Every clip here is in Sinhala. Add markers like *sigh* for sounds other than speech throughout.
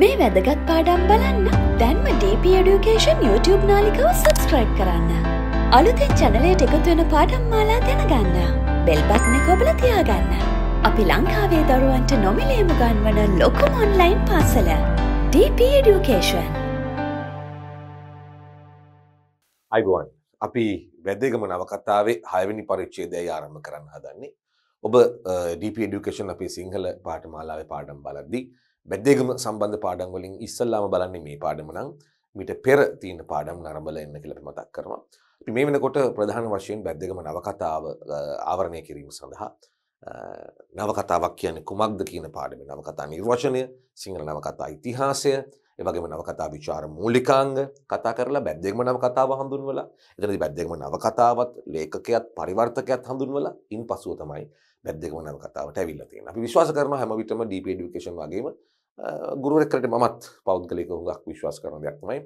මේ වැදගත් පාඩම් බලන්න දැන්ම DP Education YouTube නාලිකව සබස්ක්‍රයිබ් කරන්න. අලුතෙන් චැනලයට එකතුවෙන පාඩම් මාලා දැනගන්න. බෙල්බත්න කොබල තියාගන්න. අපි ලංකාවේ දරුවන්ට නොමිලේම ගන්වන ලොකුම ඔන්ලයින් පාසල. DP Education. අයිබුවන් අපි වැදගම නවකතාවේ හයවැනි පරිච්චේදය ආරම්භ කරන්න හදන්නේ. ඔබ DP Education අපේ සිංහල පාට මාලාවේ පාඩම් බලද්දී බැද්දේකම සම්බන්ධ පාඩම්වලින් ඉස්සල්ලාම බලන්නේ මේ පාඩමනම් මිට පෙර තියෙන පාඩම් නරඹල එන්න කියලා මතක් කරනවා. අපි මේ වෙනකොට ප්‍රධාන වශයෙන් බැද්දේකම නවකතාව ආවරණය කිරීම සඳහා නවකතාවක් කියන්නේ කුමක්ද කියන පාඩමේ නවකතා නිර්වචනය, සිංහල නවකතා ඉතිහාසය, ඒ වගේම නවකතා ਵਿਚාර මූලිකාංග කතා කරලා බැද්දේකම නවකතාව හඳුන්වලා, එතනදී බැද්දේකම නවකතාවත් ලේඛකයාත් පරිවර්තකයාත් හඳුන්වලා ඉන්පසුව තමයි බැද්දේකම නවකතාවට ඇවිල්ලා තියෙන්නේ. අපි විශ්වාස කරනවා හැම විටම DP education වගේම ගුරුවරෙක්කට මමත් පෞද්ගලික හුඟක් විශ්වාස කරන දෙයක් තමයි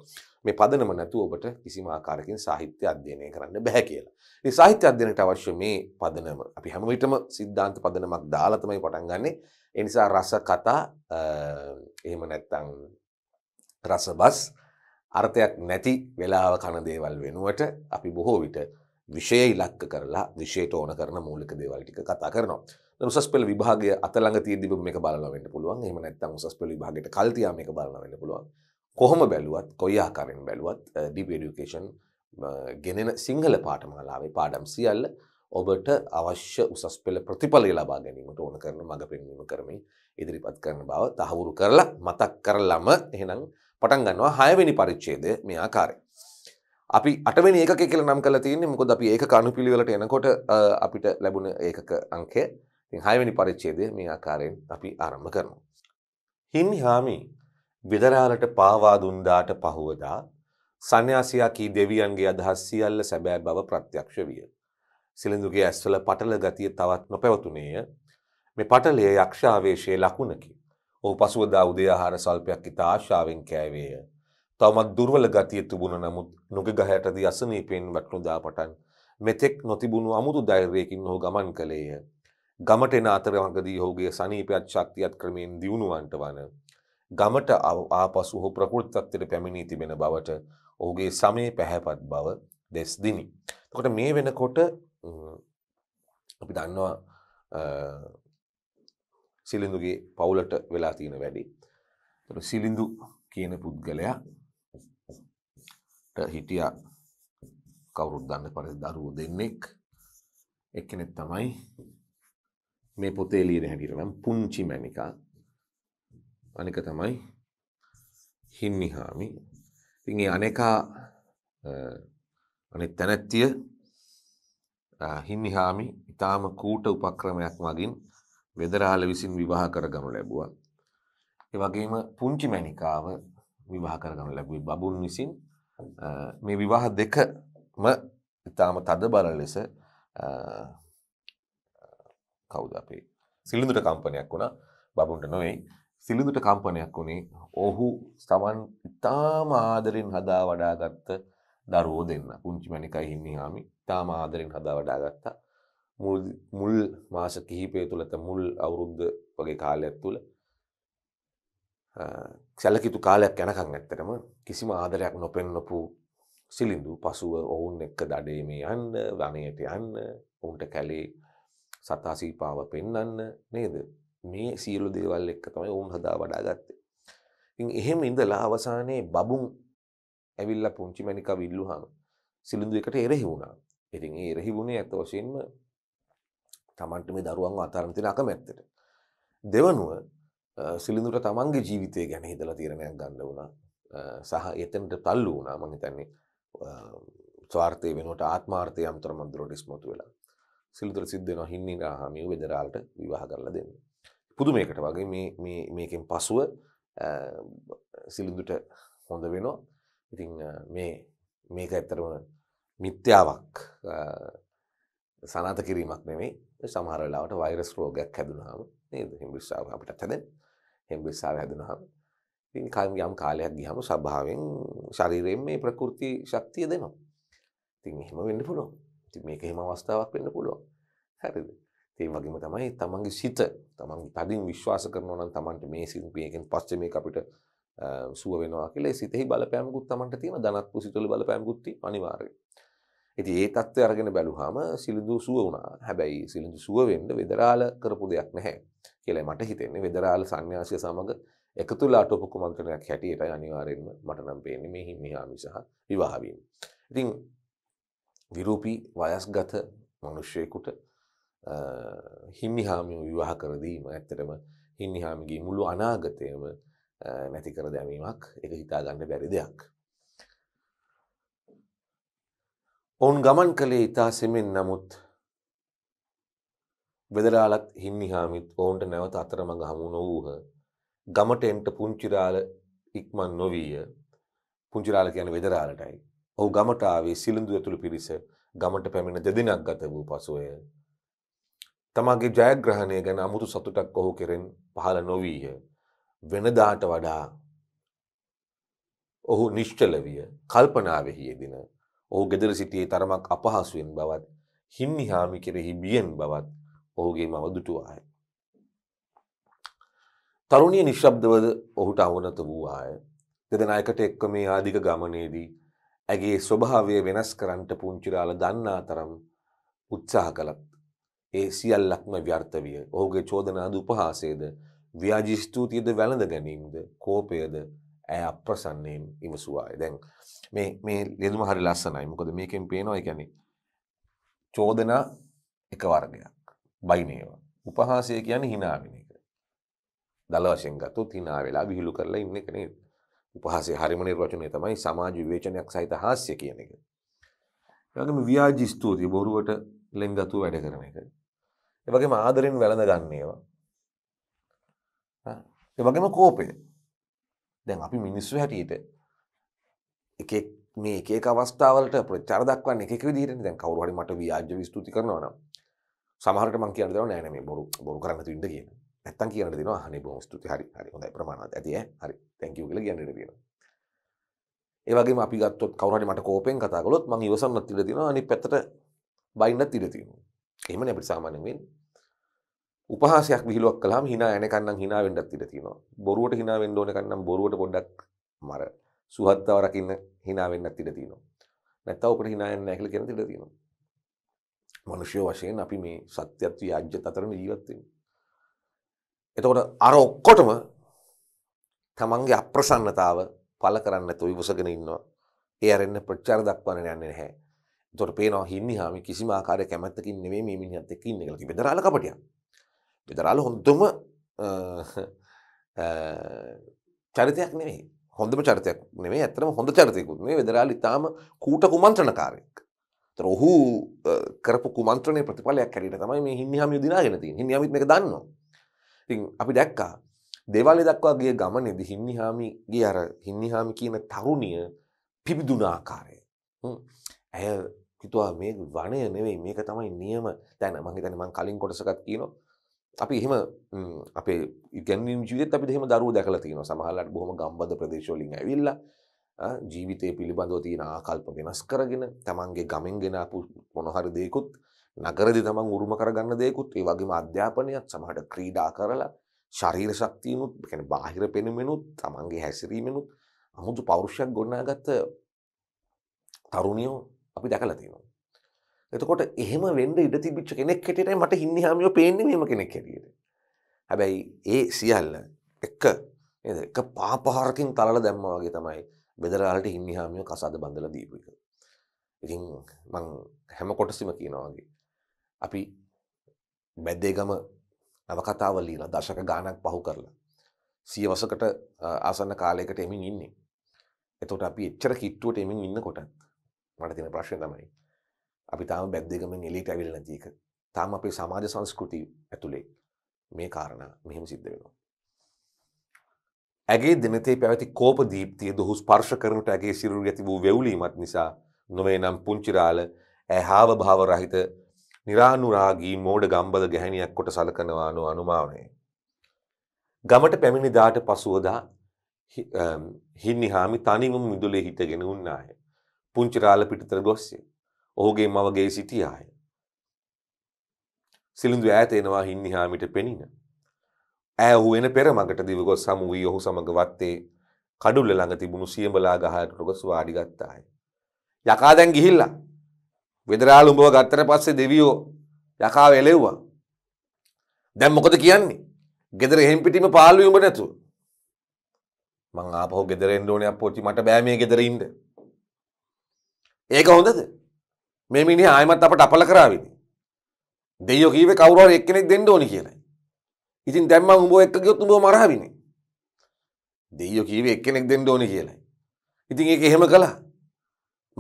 මේ පදනම නැතුව ඔබට කිසිම ආකාරකින් සාහිත්‍ය අධ්‍යයනය කරන්න බෑ කියලා. ඉතින් සාහිත්‍ය අධ්‍යයනයට අවශ්‍ය මේ පදනම අපි හැම විටම සිද්ධාන්ත පදනමක් දාලා තමයි පටන් ගන්නෙ. ඒ නිසා රස කතා එහෙම නැත්නම් රසබස් අර්ථයක් නැති වෙලාව කන දේවල් වෙනුවට අපි බොහෝ විට විෂය ඉලක්ක කරලා විෂයට ඕන කරන මූලික දේවල් ටික කතා කරනවා. උසස් පෙළ විභාගය අතළඟ තියෙද්දි මේක බලලා වෙන්න පුළුවන්. එහෙම නැත්නම් උසස් පෙළ විභාගයට කල් තියා මේක බලලා වෙන්න පුළුවන්. කොහොම බැලුවත්, කොයි ආකාරයෙන් බැලුවත් deep education ගෙනෙන සිංහල පාඨමාලාවේ පාඩම් සියල්ල ඔබට අවශ්‍ය උසස් පෙළ ප්‍රතිඵලය ලබා ගැනීමට ඕන කරන මඟ පෙන්වීම කරමින් ඉදිරිපත් කරන බව තහවුරු කරලා මතක් කරලම එහෙනම් පටන් ගන්නවා 6 වෙනි පරිච්ඡේදය මේ ආකාරයෙන්. අපි අටවෙනි ඒකකය කියලා නම් කරලා තියෙන්නේ මොකද අපි ඒක කණුපිලිවලට එනකොට අපිට ලැබුණ ඒකක අංකය ඉතින් හයවෙනි පරිච්ඡේදය මේ ආකාරයෙන් අපි ආරම්භ කරමු. හිමිහාමි විදරාලට පාවා දුන්දාට පහුවදා සන්‍යාසියා කී දෙවියන්ගේ අදහස් සියල්ල සැබෑ බව ප්‍රත්‍යක්ෂ විය. සිලිඳුගේ ඇස්වල පටල ගතිය තවත් නොපැවතුනේය. මේ පටලය යක්ෂාවේශයේ ලකුණකි. ඔහු පසුවදා උදේ ආහාර සල්පයක් ඉතා ආශාවෙන් කෑවේය. තවමත් දුර්වල ගතිය තිබුණ නමුත් නුගගහයටදී අසනීපෙන් වටනුදා පටන් මෙතෙක් නොතිබුණු අමුතු ධෛර්යයකින් ඔහු ගමන් කළේය. ගමට එන අතරමඟදී ඔහුගේ සනීපයත් ශක්තියත් ක්‍රමයෙන් දියුණුවන්ට වන. ගමට ආපසු හෝ ප්‍රකෘත්තත්වයට පැමිණී තිබෙන බවට ඔහුගේ සමය පැහැපත් බව දෙස්දිනි. තකොට මේ වෙනකොට අපි දන්නවා සිලිඳුගේ පවුලට වෙලා තියෙන වැඩි. සිලිඳු කියන පුද්ගලයා හිටිය කවුරුත් දන්න පරිදි දරුවෝ දෙන්නෙක් එක්කෙනෙක් තමයි මේ පොතේ ලියන හැටියට නම් පුංචි මැනිකා අනික තමයි හින්නිහාමි. ඉතින් මේ අනේකා අනිත් තැනැත්තිය හින්නිහාමි ඊටාම කූට උපක්‍රමයක් මගින් වෙදරාල විසින් විවාහ කරගනු ලැබුවා. ඒ වගේම පුංචි මැනිකාව විවාහ කරගනු ලැබුවේ බබුන් විසින් මේ විවාහ දෙකම ඊටාම තදබල ලෙස කවුද අපේ සිලිඳුට කම්පනයක් වුණා බබුන්ට නොවෙයි සිලිඳුට කම්පනයක් වුණේ ඔහු තමන් ඉතාම ආදරෙන් හදා වඩාගත්ත දරුවෝ දෙන්න පුංචිමැනිකයි හිමිහාමි ඉතාම ආදරෙන් හදා වඩාගත්තා මුල් මාස කිහිපය තුළත මුල් අවුරුද්ධ වගේ කාලයක් තුළ සැලකිතු කාලයක් යැනකං ඇත්තරම කිසිම ආදරයක් නොපෙන්නපු සිලිඳු පසුව ඔවුන් එක්ක දඩේ මේ යන්න වනයට යන්න ඔවුන්ට කැලේ සතාසීපාව පෙන්නන්න නේද මේ සියලු දේවල් එක්ක තමයි ඔවුන් හදා වඩා ගත්තේ. ඉතින් එහෙම ඉඳලා අවසානයේ බබුන් ඇවිල්ලා පුංචි මණික විල්ලුහම සිලින්දු එකට එරෙහි වුණා. ඉතින් ඒ එරෙහි වුණේ අත වශයෙන්ම Tamanට මේ දරුවන්ව අතාරන තියෙන අකමැත්තට. දෙවනුව සිලින්දුට Tamanගේ ජීවිතය ගැන හිතලා තීරණයක් ගන්න වුණා. සහ එතනට තල්ලු වුණා මම හිතන්නේ ස්වාර්ථය වෙනුවට ආත්මාර්ථය අම්තරමන්දුරට ඉස්මතු වෙලා. සිල්තර සිද්ධන හින්නේ රාහමිය වෙදරාල්ට විවාහ කරලා දෙන්න. පුදුමයකට වගේ මේකෙන් පසුව සිලිඳුට හොඳ වෙනවා ඉතිං මේ මේක ඇත්තරම මිත්‍යාවක් සනත කිරීමක් නෙමේ සමහරලාට වෛරස් රෝගයක් හැදුනහම නේද හිම්බිස්සාාව අපිට හැදැන් හෙම්බිස්සාාව හැදනහම ඉතින් කම් යම් කාලයක් ගිහම සභාවෙන් ශරීරයෙන් මේ ප්‍රකෘති ශක්තිය දෙනවා ඉතින් එහෙම වෙන්න පුළුවන් මේක හිම අවස්ථාවක් වෙන්න පුළුවන් හැරිද ඒ වගේම තමයි තමන්ගේ සිත තමන් තදින් විශ්වාස කරනවා නම් තමන්ට මේ සිල්පියකින් පස්සේ මේක අපිට සුව වෙනවා කියලා ඒ සිතෙහි බලපෑමකුත් තමන්ට තියෙන ධනත්පු සිතවල බලපෑමකුත් තියෙන අනිවාර්යයෙන් ඉතින් ඒ தත්ත්වය අරගෙන බැලුවාම සිලිඳු සුව වුණා හැබැයි සිලිඳු සුව වෙන්න වෙදරාල කරපු දෙයක් නැහැ කියලා මට හිතෙන්නේ වෙදරාල සංന്യാසිය සමග එකතු වෙලා අටවපු කුමන්ත්‍රණයක් හැටියටයි අනිවාර්යෙන්ම මට නම් පේන්නේ මේ හිමිහාමි සහ විවාහ වීම. ඉතින් විරූපී වයස්ගත මනුෂ්‍යයකුට හිමිහාමිෝ විවාහ කරදීම ඇත්තටම හිමිහාමිගේ මුළු අනාගතයම නැති කර දැමීමක් එක හිතාගන්න බැරි දෙයක්. ඔවුන් ගමන් කළේ ඉතා සෙමෙන් නමුත් වෙදරාලත් හිමිහාමිත් ඔවුන්ට නැවත අතරමඟ හමු නොවූහ ගමට එන්ට පුංචිරාල ඉක්මන් නොවීය පුංචිරාල කියන වෙදරාලටයි ඔහු ගමට ආවේ සිලිඳු ඇතුළු පිරිස ගමට පැමිණ දෙදෙනක් ගත වූ පසුවය. තමාගේ ජයග්‍රහණය ගැන අමුතු සතුටක් ඔහු කෙරෙන් පහළ නොවීය. වෙනදාට වඩා ඔහු නිශ්චලවිය කල්පනාවෙහි යෙදින. ඔහු ගෙදර සිටියේ තරමක් අපහසුවෙන් බවත් හින්නිහාමි කෙරෙහි බියෙන් බවත් ඔහුගේ මව දුටුවාය. තරුණිය නිශ්ශබ්දවද ඔහුට අවනත වූ ආය. දෙදෙනා එකට එක්ව මේ ආධික ගමනේදී ඇගේ ස්වභාවය වෙනස් කරන්නට පුංචිරාල දන්නා තරම් උත්සාහ කළත් ඒ සියල්ලක්ම ව්‍යර්ථවිය ඔහුගේ චෝදනාද උපහාසේද ව්‍යාජිස්තුතියද වැළඳ ගැනීමද කෝපයද ඇය අප්‍රසන්නයෙන් ඉවසුවාය දැන් මේ මේ ලියදුම හරි ලස්සනයි මොකද මේකෙන් පේනවා කියන්නේ චෝදනා එක වර්ගයක් බයිනේවා උපහාසය කියන්නේ hina වෙන එක දල වශයෙන් ගත්තොත් hina වෙලා විහිළු කරලා ඉන්න එක නේද උපහාසේ හරිම නිර්වචනය තමයි සමාජ විවේචනයක් සහිත හාස්‍ය කියන එක. ඒවගේම ව්‍යාජි ස්තුතිය බොරුවට ලෙන්ගතුව වැඩ කරන එක. ඒ වගේම ආදරෙන් වැළඳ ගන්න ඒවා. ඒ වගේම කෝපය. දැන් අපි මිනිස්සු හැටියට එක එක මේ එක එක අවස්ථාවලට ප්‍රචාර දක්වන්නේ එක එක විදිහටනේ. දැන් කවුරු හරි මට ව්‍යාජ්‍ය ස්තුති කරනවා නම් සමහරට මං කියන දේවා නෑ නෑ මේ බොරු බොරු කරන්න තින්ද කියන්නේ. නැත්තම් කියන්න දෙනවා අනේ බොහොම ස්තුතියි හරි හරි හොඳයි ප්‍රමාණවත් ඇති ඈ හරි thank you කියලා කියන්න ඉඩ තියෙනවා ඒ වගේම අපි ගත්තොත් කවුරු හරි මට කෝපෙන් කතා කළොත් මම ඉවසන්නත් ඉඩ තියෙනවා අනිත් පැත්තට බයින්නත් ඉඩ තියෙනවා එහෙමනේ අපිට සාමාන්‍යයෙන් වෙන්නේ උපහාසයක් විහිළුවක් කළාම hina යනකන්නම් hina වෙන්නත් ඉඩ තියෙනවා බොරුවට hina වෙන්න ඕනකන්නම් බොරුවට පොඩ්ඩක් මර සුහද්දව රකින්න hina වෙන්නත් ඉඩ තියෙනවා නැත්තම් ඔකට hina යන්නේ නැහැ කියලා කියන ඉඩ තියෙනවා මිනිස්ය වශයෙන් අපි මේ සත්‍යත්වයේ අජ්‍යත අතරින් ජීවත් වෙන්නේ එතකොට අර ඔක්කොටම තමන්ගේ අප්‍රසන්නතාව පල කරන්න ඇතු විබසගෙන ඉන්නවා ඒ අරන්න ප්‍රචාර දක්වන යන්න නැහැ තොට පේනවා හිමි හාමි කිසිම ආකාරය කැමැත්තකින් නෙවේ මේ මිනිහත් එක්ක ඉන්න කියලා බෙදරාල කපටියක් බෙදරාල හොඳම චරිතයක් නෙවෙයි හොඳම චරිතයක් නෙවේ ඇතරම හොඳ චරිතයකුත් මේ වෙදරාල ඉතාම කූට කුමන්ත්‍රණකාරයෙක් ඔහු කරපු කුමන්ත්‍රණය ප්‍රතිඵලයක් හැරිට තමයි මේ හිමිහම යුදිනාගෙන තින් හිමියමිත් එක දන්නවා ඉතින් අපි දැක්කා දේවාලය දක්වා ගිය ගමනේදී හින්නිහාමිගේ අර හින්නිහාමි කියන තරුණිය පිබිදුන ආකාරය. ඇය හිතුවා මේ වනය නෙවෙයි මේක තමයි නියම දැන මං හිතන්නේ මං කලින් කොටසකත් කියනවා. අපි එහෙම අපේ ඉගෙනීම් ජීවිතෙත් අපි එහෙම දරුවෝ දැකලා තියෙනවා. සමහරවිට බොහොම ගම්බද ප්‍රදේශ වලින් ඇවිල්ලා ජීවිතය පිළිබඳව තියෙන ආකල්ප වෙනස් කරගෙන තමන්ගේ ගමෙන් ගෙන ආපු මොන හරි දෙයකුත් නගරදි තමන් උරුම කරගන්න දෙයකුත් ඒ වගේම අධ්‍යාපනයත් සමහට ක්‍රීඩා කරලා ශරීර ශක්තියනුත් ගැන බාහිර පෙනුමෙනුත් තමන්ගේ හැසිරීමෙනුත් අමුතු පෞරුෂයක් ගොන්නාගත්ත තරුණියෝ අපි දැකලා තියෙනවා. එතකොට එහෙම වෙන්ඩ ඉඩ තිබිච්ච කෙනෙක් හැටියට මට හින්නිහාමියෝ පේන්නේ මෙහෙම කෙනෙක් හැටියට. හැබැයි ඒ සියල්ල එක එක පාපහරකින් තලලා දැම්මා වගේ තමයි බෙදරාලට හින්නිහාමියෝ කසාද බඳලා දීපු එක. ඉතින් මං හැම කොටසම කියනවා වගේ අපි මැද්දේගම නවකතාව ලීලා දශක ගානක් පහු කරලා. සියවසකට ආසන්න කාලයකට එමින් ඉන්නේ. එතකොට අපි එච්චර කිට්ටුවට එමින් ඉන්න කොටත් මට තියෙන ප්‍රශ්නේ තමයි. අපි තාම බැද්දේගමෙන් එලීට ඇවිල්ලා නැති එක. තාම අපේ සමාජ සංස්කෘතිය ඇතුලේ මේ කාරණා මෙහෙම සිද්ධ වෙනවා. ඇගේ දිනතේ පැවති කෝප දීප්තිය දුහු ස්පර්ශ කරනුට ඇගේ සිරුර ඇති වූ වෙවුලීමත් නිසා නොවේ නම් පුංචිරාල ඇහාව භාව රහිත නිරානුරාගී මෝඩ ගම්බද ගැහැණියක් කොට සලකනවානු අනුමානය. ගමට පැමිණිදාට පසුවදා හින්නිහාමි තනිවම මිදුලේ හිටගෙන උන්නාය. පුංචිරාල පිටිතර ගොස්ය. ඔහුගේ මවගේ සිටියාය. සිළුඳු ඈත එනවා හින්නිහාමිට පෙනින. ඇය ඔහු එන පෙර මගට දිව ගොස් හමු වී ඔහු සමග වත්තේ කඩුල්ල ළඟ තිබුණු සියඹලා ගහකට ගොස් වාඩි ගත්තාය. යකා දැන් ගිහිල්ලා වෙදරාල් උඹව ගත්තට පස්සේ දෙවියෝ යකාව එලෙව්වා. දැන් මොකද කියන්නේ? ගෙදර එහෙම් පිටිම පාළුවේ උඹ නැතුව. මං ආපහු ගෙදර එන්න ඕනේ අප්පෝච්චි මට බෑ මේ ගෙදර ඉන්න. ඒක හොඳද? මේ මිනිහා ආයෙමත් අපට අපල කරාවිනේ. දෙයියෝ කීවේ කවුරු හරි එක්කෙනෙක් දෙන්න ඕනි කියලා. ඉතින් දැන් මම උඹව එක්ක ගියොත් උඹව මරහවිනේ. දෙයියෝ කීවේ එක්කෙනෙක් දෙන්න ඕනි කියලා. ඉතින් ඒක එහෙම කළා.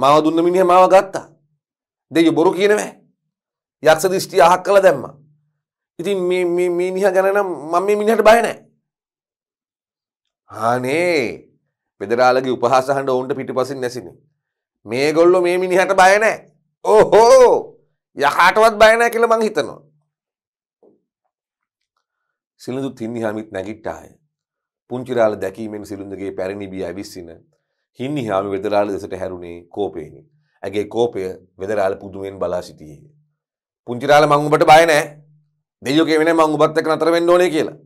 මාව දුන්න මිනිහා මාව ගත්තා. දෙය බොරු කියනවෑ යක්ෂ දිෂ්ටි අහක් කළ දැම්ම ඉතින් මීනිහ ගැනම් මම මේ මිනිහට බයනෑ හානේ පෙදරාලගේ උපහසහන්ඩ ඔවුන්ට පිටි පසින් නැසින මේ ගොල්ලො මේ මිනිහට බයනෑ ඕහෝ යහටවත් බයනෑ කියල මං හිතනවා සිලඳු තින්නිහාමිත් නැගිට්ටාය පුංචිරාල දැකීමෙන් සිළුඳගේ පැරණිබිය ඇවිස්සින හින්නිහාමි වෙදරාල දෙසට හැරුණේ කෝපේනි ඇගේ කෝපය වෙදරාල පුදුවෙන් බලා සිටියේ. පුංචිරාල මංගුබට බයනෑ දෙයෝ කෙවෙන මංගුබත්තක නතර වෙන්න ඕනේ කියලා.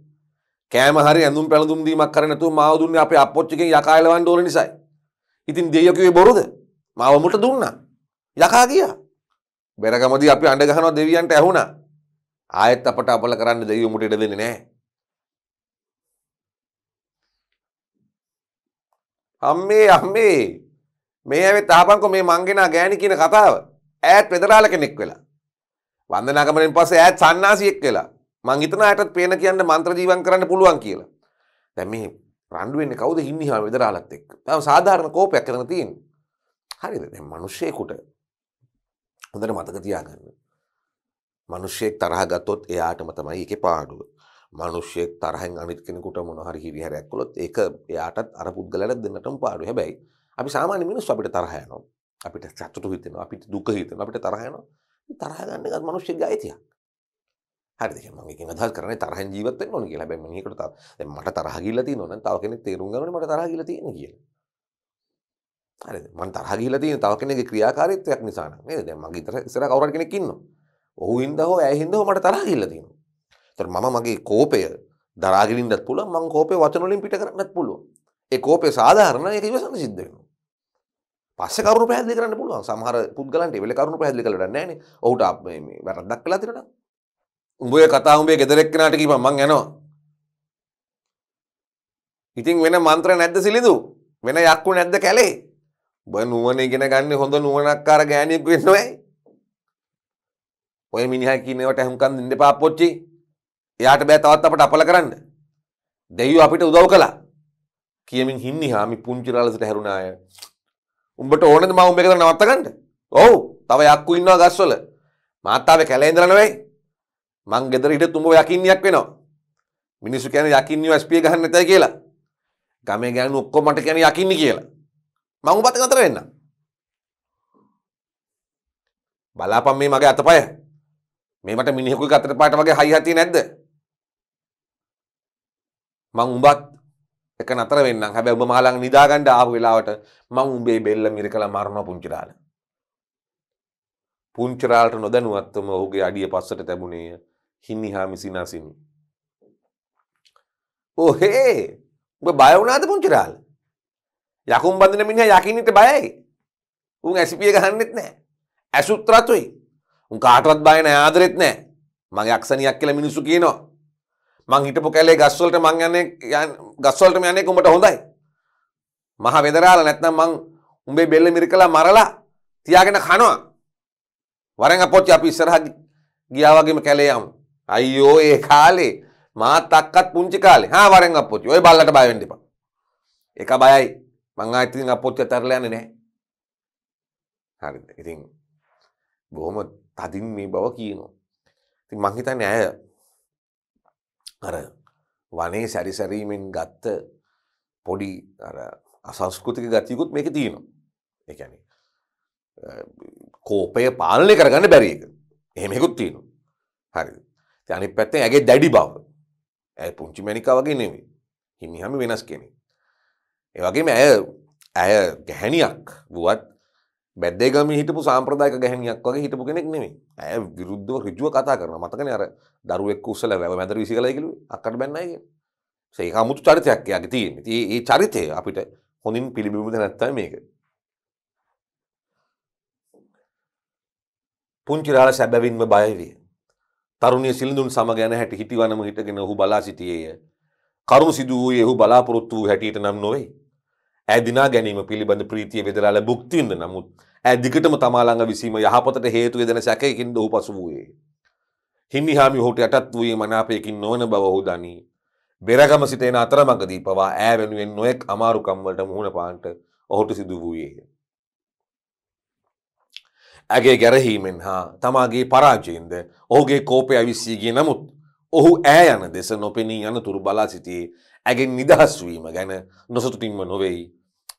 කෑම හරි ඇඳුම් පැළඳුම් දීමක් කරනතු මාවදුන්නේ අපේ අපොච්චිකෙන් යකායලවන්න ඕන නිසයි. ඉතින් දෙයෝ කිව්වේ බොරුද? මාව මුට දුන්නා. යකා ගියා. බැරගමදී අපි අඬ ගහනවා දෙවියන්ට ඇහුණා. ආයෙත් අපට අපල කරන්න දෙවියෝ මුට ඉඩ දෙන්නේ නැහැ. අම්මේ අම්මේ මේ ඇවිත් අහපන්කො මේ මංගෙනා ගෑණි කියන කතාව ඈත් පෙදරාල කෙනෙක් වෙලා වන්දනාගමනෙන් පස්සේ ඈත් සන්නාසියෙක් වෙලා මං හිතන අයටත් පේන කියන්න මන්ත්‍ර ජීවම් කරන්න පුළුවන් කියලා දැන් මේ රණ්ඩු වෙන්නේ කවුද හින්දිහා වෙදරාලත් එක්ක තම සාධාරණ කෝපයක් කරන තියෙන්නේ හරිද දැන් මිනිස්සෙකුට හොඳට මතක තියාගන්න මිනිස්සෙක් තරහ ගත්තොත් එයාටම තමයි ඒකේ පාඩුව මිනිස්සෙක් තරහෙන් අනිත් කෙනෙකුට මොන හරි හිරිහැරයක් කළොත් ඒක එයාටත් අර පුද්ගලයාට දෙන්නටම පාඩුව හැබැයි අපි සාමාන්‍ය මිනිස්සු අපිට තරහ යනවා. අපිට සතුට හිතෙනවා, අපිට දුක හිතෙනවා, අපිට තරහ යනවා. තරහ ගන්න එකත් මිනිස්සුගේ අයිතියක්. හරිද? මම එකකින් අදහස් කරන්නේ කරන්නේ තරහෙන් ජීවත් වෙන්න ඕන කියලා. හැබැයි මම මේකට තව දැන් මට තරහ ගිහිල්ලා තියෙනවා නම් තව කෙනෙක් තේරුම් ගන්න ඕනේ මට තරහ ගිහිල්ලා තියෙන්නේ කියලා. හරිද? මම තරහ ගිහිල්ලා තියෙන තව කෙනෙක්ගේ ක්‍රියාකාරීත්වයක් නිසා නම් නේද? දැන් මගේ ඉතර ඉස්සර කවුරු කෙනෙක් ඉන්නවා. ඔහු හින්දා හෝ ඇය හින්දා හෝ මට තරහ ගිහිල්ලා තියෙනවා. ඒතර මම මගේ කෝපය දරාගෙන ඉන්නත් පුළුවන්. මං කෝපේ වචන වලින් පිට කරන්නත් පුළුවන්. ඒ කෝපේ සාධාරණ ඒක ඉවසන්න සිද්ධ වෙනවා. පස්සේ කරුණු පැහැදිලි කරන්න පුළුවන්. සමහර පුද්ගලන්ට වෙල කරුණු පැහැදිලි කළ වැඩක් නැහැනේ. ඔහුට මේ වැරද්දක් කළා තිරණ. උඹේ කතා උඹේ ගෙදර එක්කනට කියපන් මං යනවා. ඉතින් වෙන මන්ත්‍ර නැද්ද සිලිදු? වෙන යක්කු නැද්ද කැලේ? ඔබ නුවණ ඉගෙන ගන්න හොඳ නුවණක්කාර ගෑණියෙක් වෙන්න ඕයි. ඔය මිනිහා කියන ඒවට හුම්කම් දෙන්න එපා පොච්චි. එයාට බෑ තවත් අපට අපල කරන්න. දෙවියෝ අපිට උදව් කළා. කියමින් හින්නිහා මේ පුංචි රාලසට හැරුණා අය. උඹට ඕනද මම උඹ එක නවත්තගන්න? ඔව්. තව යක්කු ඉන්නවා ගස්වල. මාතාවේ කැලේ ඉඳලා නෙවෙයි. මං ගෙදර හිටියොත් උඹ යකින්නියක් වෙනවා. මිනිස්සු කියන්නේ යකින්නියෝ SP ගහන්න නැතයි කියලා. ගමේ ගෑනු ඔක්කොම මට කියන්නේ යකින්නි කියලා. මං උඹත් එක්ක නතර වෙන්න. බලාපන් මේ මගේ අතපය. මේ මට මිනිහෙකුගේ අතපයට වගේ හයි හතිය නැද්ද? මං උඹත් එක නතර වෙන්න හැබැ ඔබ මාලං නිදාගණ්ඩ ආපු වෙලාවට මං උඹේ බෙල්ල මිරිකල මරණ පුංචිරාල පුංචරාල්ට නොදැනුවත්වම ඔහුගේ අඩිය පස්සට තැබුණේය හින්නි හා මිසිනාසිනි ඕහේ උඹ බයවුනාද පුංචිරාල් යකුම් බඳන මිනිහ යකින්නට බයයි උන් ඇසිපිය ගහන්නෙත් නෑ ඇසුත්රතුයි උන් කාටවත් බයන ආදරෙත් නෑ මගේ අක්ෂණයක් කියලා මිනිස්සු කියනවා මං හිටපු කැලේ ගස්වලට මං යන්නේ ගස්වලට යන්නේ උඹට හොඳයි. මහ වෙදරාල නැත්නම් මං උඹේ බෙල්ල මිරිකලා මරලා තියාගෙන කනවා. වරෙන් අපොච්චි අපි ඉස්සරහ ගියා වගේම කැලේ යමු. අයියෝ ඒ කාලේ මාත් අක්කත් පුංචි කාලේ. හා වරෙන් අපොච්චි. ඔය බල්ලට බය වෙන්න එපා. එක බයයි. මං ආයෙත් ඉතින් අපොච්චි අතරලා යන්නේ නැහැ. හරිද? ඉතින් බොහොම තදින් මේ බව කියනවා. ඉතින් මං හිතන්නේ ඇය අර වනේ සැරිසැරීමෙන් ගත්ත පොඩි අසංස්කෘතික ගතියකුත් මේක තියෙනවා එකැන කෝපය පාලනය කරගන්න බැරි එක එහෙමෙකුත් තියෙනවා හරි යනි පැත්තේ ඇගේ දැඩි බව ඇ පුංචි මැනිකා වගේ නෙවේ හිමිහම වෙනස් කෙනෙ ඒවගේම ඇය ඇය ගැහැනියක් වුවත් බැද්දේගම හිටපු සාම්ප්‍රදායක ගැහැණියක් වගේ හිටපු කෙනෙක් නෙමෙයි. ඇය විරුද්ධව ඍජුව කතා කරනවා. මතකනේ අර දරුවෙක් උස්සලා වැව මැදට විසිකලා කිලුවේ. අක්කට බැන්නයි කියේ. ඒක 아무තු චරිතයක් එයාගේ තියෙන්නේ. ඉතින් ඒ චරිතය අපිට හොඳින් පිළිබිඹුද නැත්තම් මේක. පුංචි රාළ සැබවින්ම බය විය. තරුණිය සිලිඳුන් සමග යන හැටි හිටිවනම හිටගෙන ඔහු බලා සිටියේය. කරුණ සිදු වූයේ ඔහු බලාපොරොත්තු වූ හැටියට නම් නොවේ. ඇදිනා ගැනීම පිළිබඳ ප්‍රීතිය වෙදලාල භුක්තිවිඳ නමුත් ඇදිකටම තමාළඟ විසීම යහපතට හේතු වෙදෙන සැකයකින් ඔහු පසු වූයේ. හිමිහාමි හෝට යටත් වූයේ මනාපයකින් නොවන බව ඔහු දනී. බෙරගම සිටෙන අතරමඟදී පවා ඈ වෙනුවෙන් නොයෙක් අමාරුකම්වලට මුහුණ පාන්ට ඔහුට සිදු වූයේය. ඇගේ ගැරහීමෙන් හා තමාගේ පරාජයෙන්ද ඔහුගේ කෝපය අවිස්සීගේ නමුත් ඔහු ඈ යන දෙස නොපෙනී යන තුරු බලා සිටියේ ඇගෙන් නිදහස්වීම ගැන නොසතුටින්ම නොවෙයි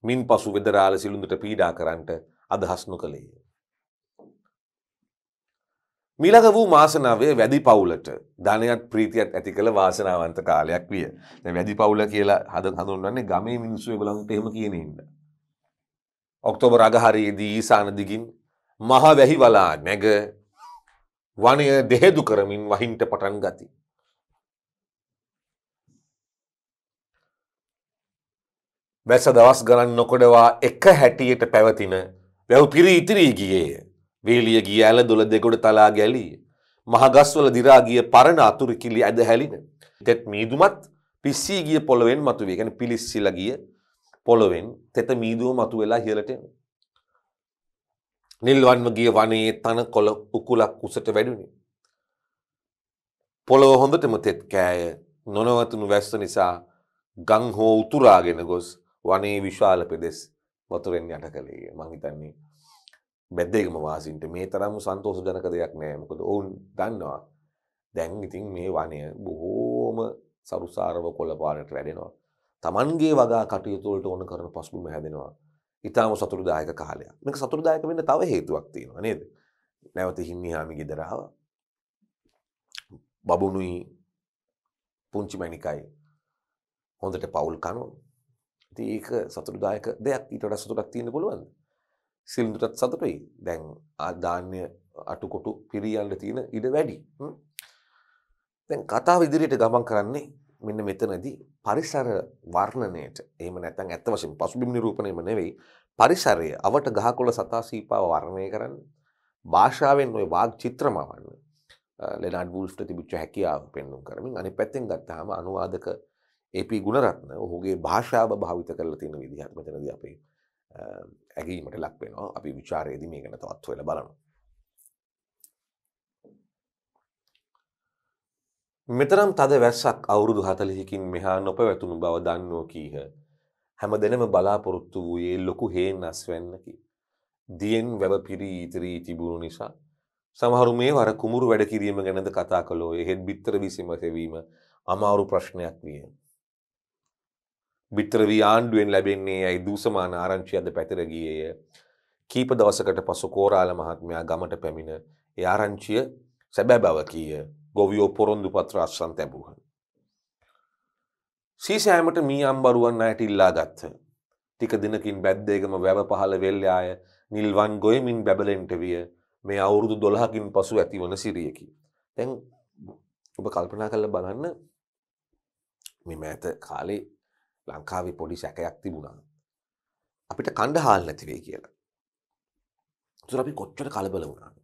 මින් පසු වෙදරාල සිළුඳට පීඩා කරන්නට අදහස් නොකළේය. මිලඟ වූ මාසනාවේ වැදි පවුලට ධනයත් ප්‍රීතියත් ඇති කළ වාසනාවන්ත කාලයක් විය වැදි පවුල කියලා හද හඳුන්වන්නේ ගමේ මිනිස්සුව ගොලන්ට එහෙම කියනෙන්න. ඔක්තෝබර් අගහරයේදී ඊසාන දිගින් මහ වැහි වලා නැග වනය දෙහෙදු කරමින් වහින්ට පටන් ගති. වැස දවස් ගණන් නොකොඩවා එක හැටියට පැවතින වැව් පිරි ඉතිරී ගියේය. වේලිය ගිය ඇල දොළ දෙකොඩ තලා ගැලී. මහගස්වල දිරාගිය පරණ අතුරු කිලි ඇද හැලින. තෙත් මීදුමත් පිස්සී ගිය පොළොවෙන් මතුවේ ගැන පිලිස්සිලා ගිය පොළොවෙන් තෙත මීදුව මතු වෙලා ඉහළටෙන. නිල්වන්ව ගිය වනයේ තන කොළ උකුලක් උසට වැඩුණි. පොළොව හොඳටම තෙත් කෑය නොනවතුණු වැස්ස නිසා ගං හෝ උතුරාගෙන ගොස් වනේ විශාල පෙදෙස් වතුරෙන් යට කළේ මංහිතන්නේ බැද්දේකම වාසින්ට මේ තරම් සන්තෝස ජනක දෙයක් නෑ මොකද ඔවුන් දන්නවා දැන් ඉතින් මේ වනය බොහෝම සරුසාරව කොළපාරට වැඩෙනවා. තමන්ගේ වගා කටයුතුවලට ඕන කරන පසුබිම හැදෙනවා. ඉතාම සතුරුදායක කාලය මේක සතුරුදායක වෙන්න තව හේතුවක් තියෙනවා නේද නැවත හිමිහාමි ගෙදරාව බබුණුයි පුංචි මැනිකයි හොඳට පවුල් කනෝ ඉතින් ඒක සතුටුදායක දෙයක් ඊට වඩා සතුටක් තියෙන්න පුළුවන්ද? සිලින්ඩරත් සතුටුයි. දැන් ධාන්‍ය අටුකොටු පිරියන්න තියෙන ඉඩ වැඩි. දැන් කතාව ඉදිරියට ගමන් කරන්නේ මෙන්න මෙතනදී පරිසර වර්ණණයට. එහෙම නැත්නම් ඇත්ත වශයෙන් පසුබිම් නිරූපණයම නෙවෙයි. පරිසරය අවට ගහකොළ සතා සීපාව වර්ණය කරන්න. භාෂාවෙන් ওই වාග් චිත්‍රමවන්න. ලෙනාඩ් වූල්ෆ්ට තිබිච්ච හැකියාව පෙන්වුම් කරමින් අනිත් පැත්තෙන් ගත්තාම අනුවාදක AP ගුණරත්න ඔහුගේ භාෂාව භාවිත කරල තියෙන විදිහත් මෙතනද අපේ ඇගීමට ලක්වෙනවා අපි විචාරයේද මේ ගැන තවත් වෙන බලනු. මෙතරම් තද වැස්සක් අවුරුදු හතලිහිකින් මෙහා නොපවැතුණු බව දන්නෝ කීහ. හැම දෙනම බලාපොරොත්තු වූයේ ලොකු හේෙන් අස්වැන්නකි. දියෙන් වැව පිරී ඉතිරී තිබුණු නිසා. සමහරු මේ වර කුමුරු වැඩ කිරීම ගැනද කතා කළෝ එහෙත් බිත්තර විසිම සෙවීම අමාරු ප්‍රශ්නයක් විය. බිත්‍රවී ආණ්ඩුවෙන් ලැබෙන්නේ ඇයි දූසමාන ආරංචි අද පැතිරගියය. කීප දවසකට පසු කෝරාල මහත්මයා ගමට පැමිණ ඒ ආරංචිය සැබෑ බව කියය ගොවියෝ පොරොන්දු පත්‍ර අස්සන් තැබූහ. සීසෑමට මී අම්බරුවන් අයට ඉල්ලා ගත්හ. ටික දෙනකින් බැද්දේගම වැව පහළ වෙල්්‍යයාය නිල්වන් ගොයමින් බැබලෙන්ට විය මේ අවුරුදු දොළහකින් පසු ඇතිවන සිරියකි. තැන් ඔබ කල්පනා කල්ල බලන්න මෙම ඇත කාලේ ලංකාවේ පොඩි සැකයක් තිබුණා. අපිට කණ්ඩ හාල් නැතිවේ කියලා. තුර අපි කොච්චර කලබල වුණාද.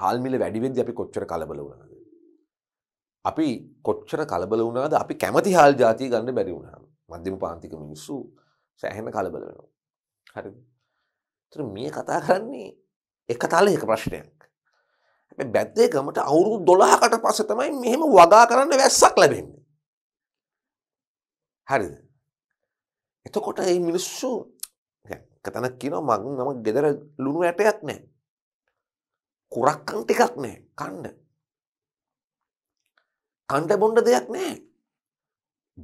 හාල්මිල වැඩිවෙද අපි කොච්චර කලබල වුණාද. අපි කොච්චර කලබල වුණාද අපි කැමති හාල් ජාතිය ගන්න බැරි වුණාම මධ්‍යම පාන්තික මිනිස්සු සෑහෙන කලබල වෙනවා. හරි. තුර මේ කතා කරන්නේ එක තාල එක ප්‍රශ්නයක්. බැද්දේ ගමට අවුරුදු දොලාහකට පස තමයි මෙහෙම වගා කරන්න වැස්සක් ලැබෙන්නේ. හරිද එතකොට ඒ මිනිස්සු කතනක් කියන මං නම ගෙදර ලුණු ඇටයක් නෑ. කුරක්කන් ටිකක් නෑ කණ්ඩ. කණ්ඩ බොන්්ඩ දෙයක් නෑ.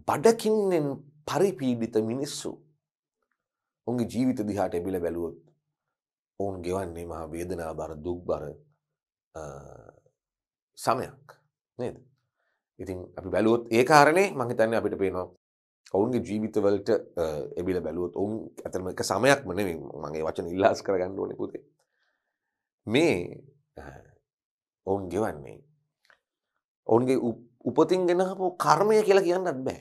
බඩකින්නෙන් පරිපීඩිත මිනිස්සු. උන්ගේ ජීවිත දිහාට එබිල බැලුවොත් ඔවුන් ගෙවන්නේ මහා වේදනා බර දුක් බර සමයක් නේද. ඉතින් අපි බැලුවොත් ඒ කාරණේ මහිතන්න අපිට පේනවා ඔවුන්ගේ ජීවිතවලට එබිල බැලුවත් ඔවුන් ඇතරම එක සමයක්ම නෙමේ මගේ වචන ඉල්ලාස් කරගන්න ඕන පුතේ මේ ඔවුන් ගෙවන්නේ ඔවුන්ගේ උපතින් ගෙනහපු කර්මය කියලා කියන්නත් බෑ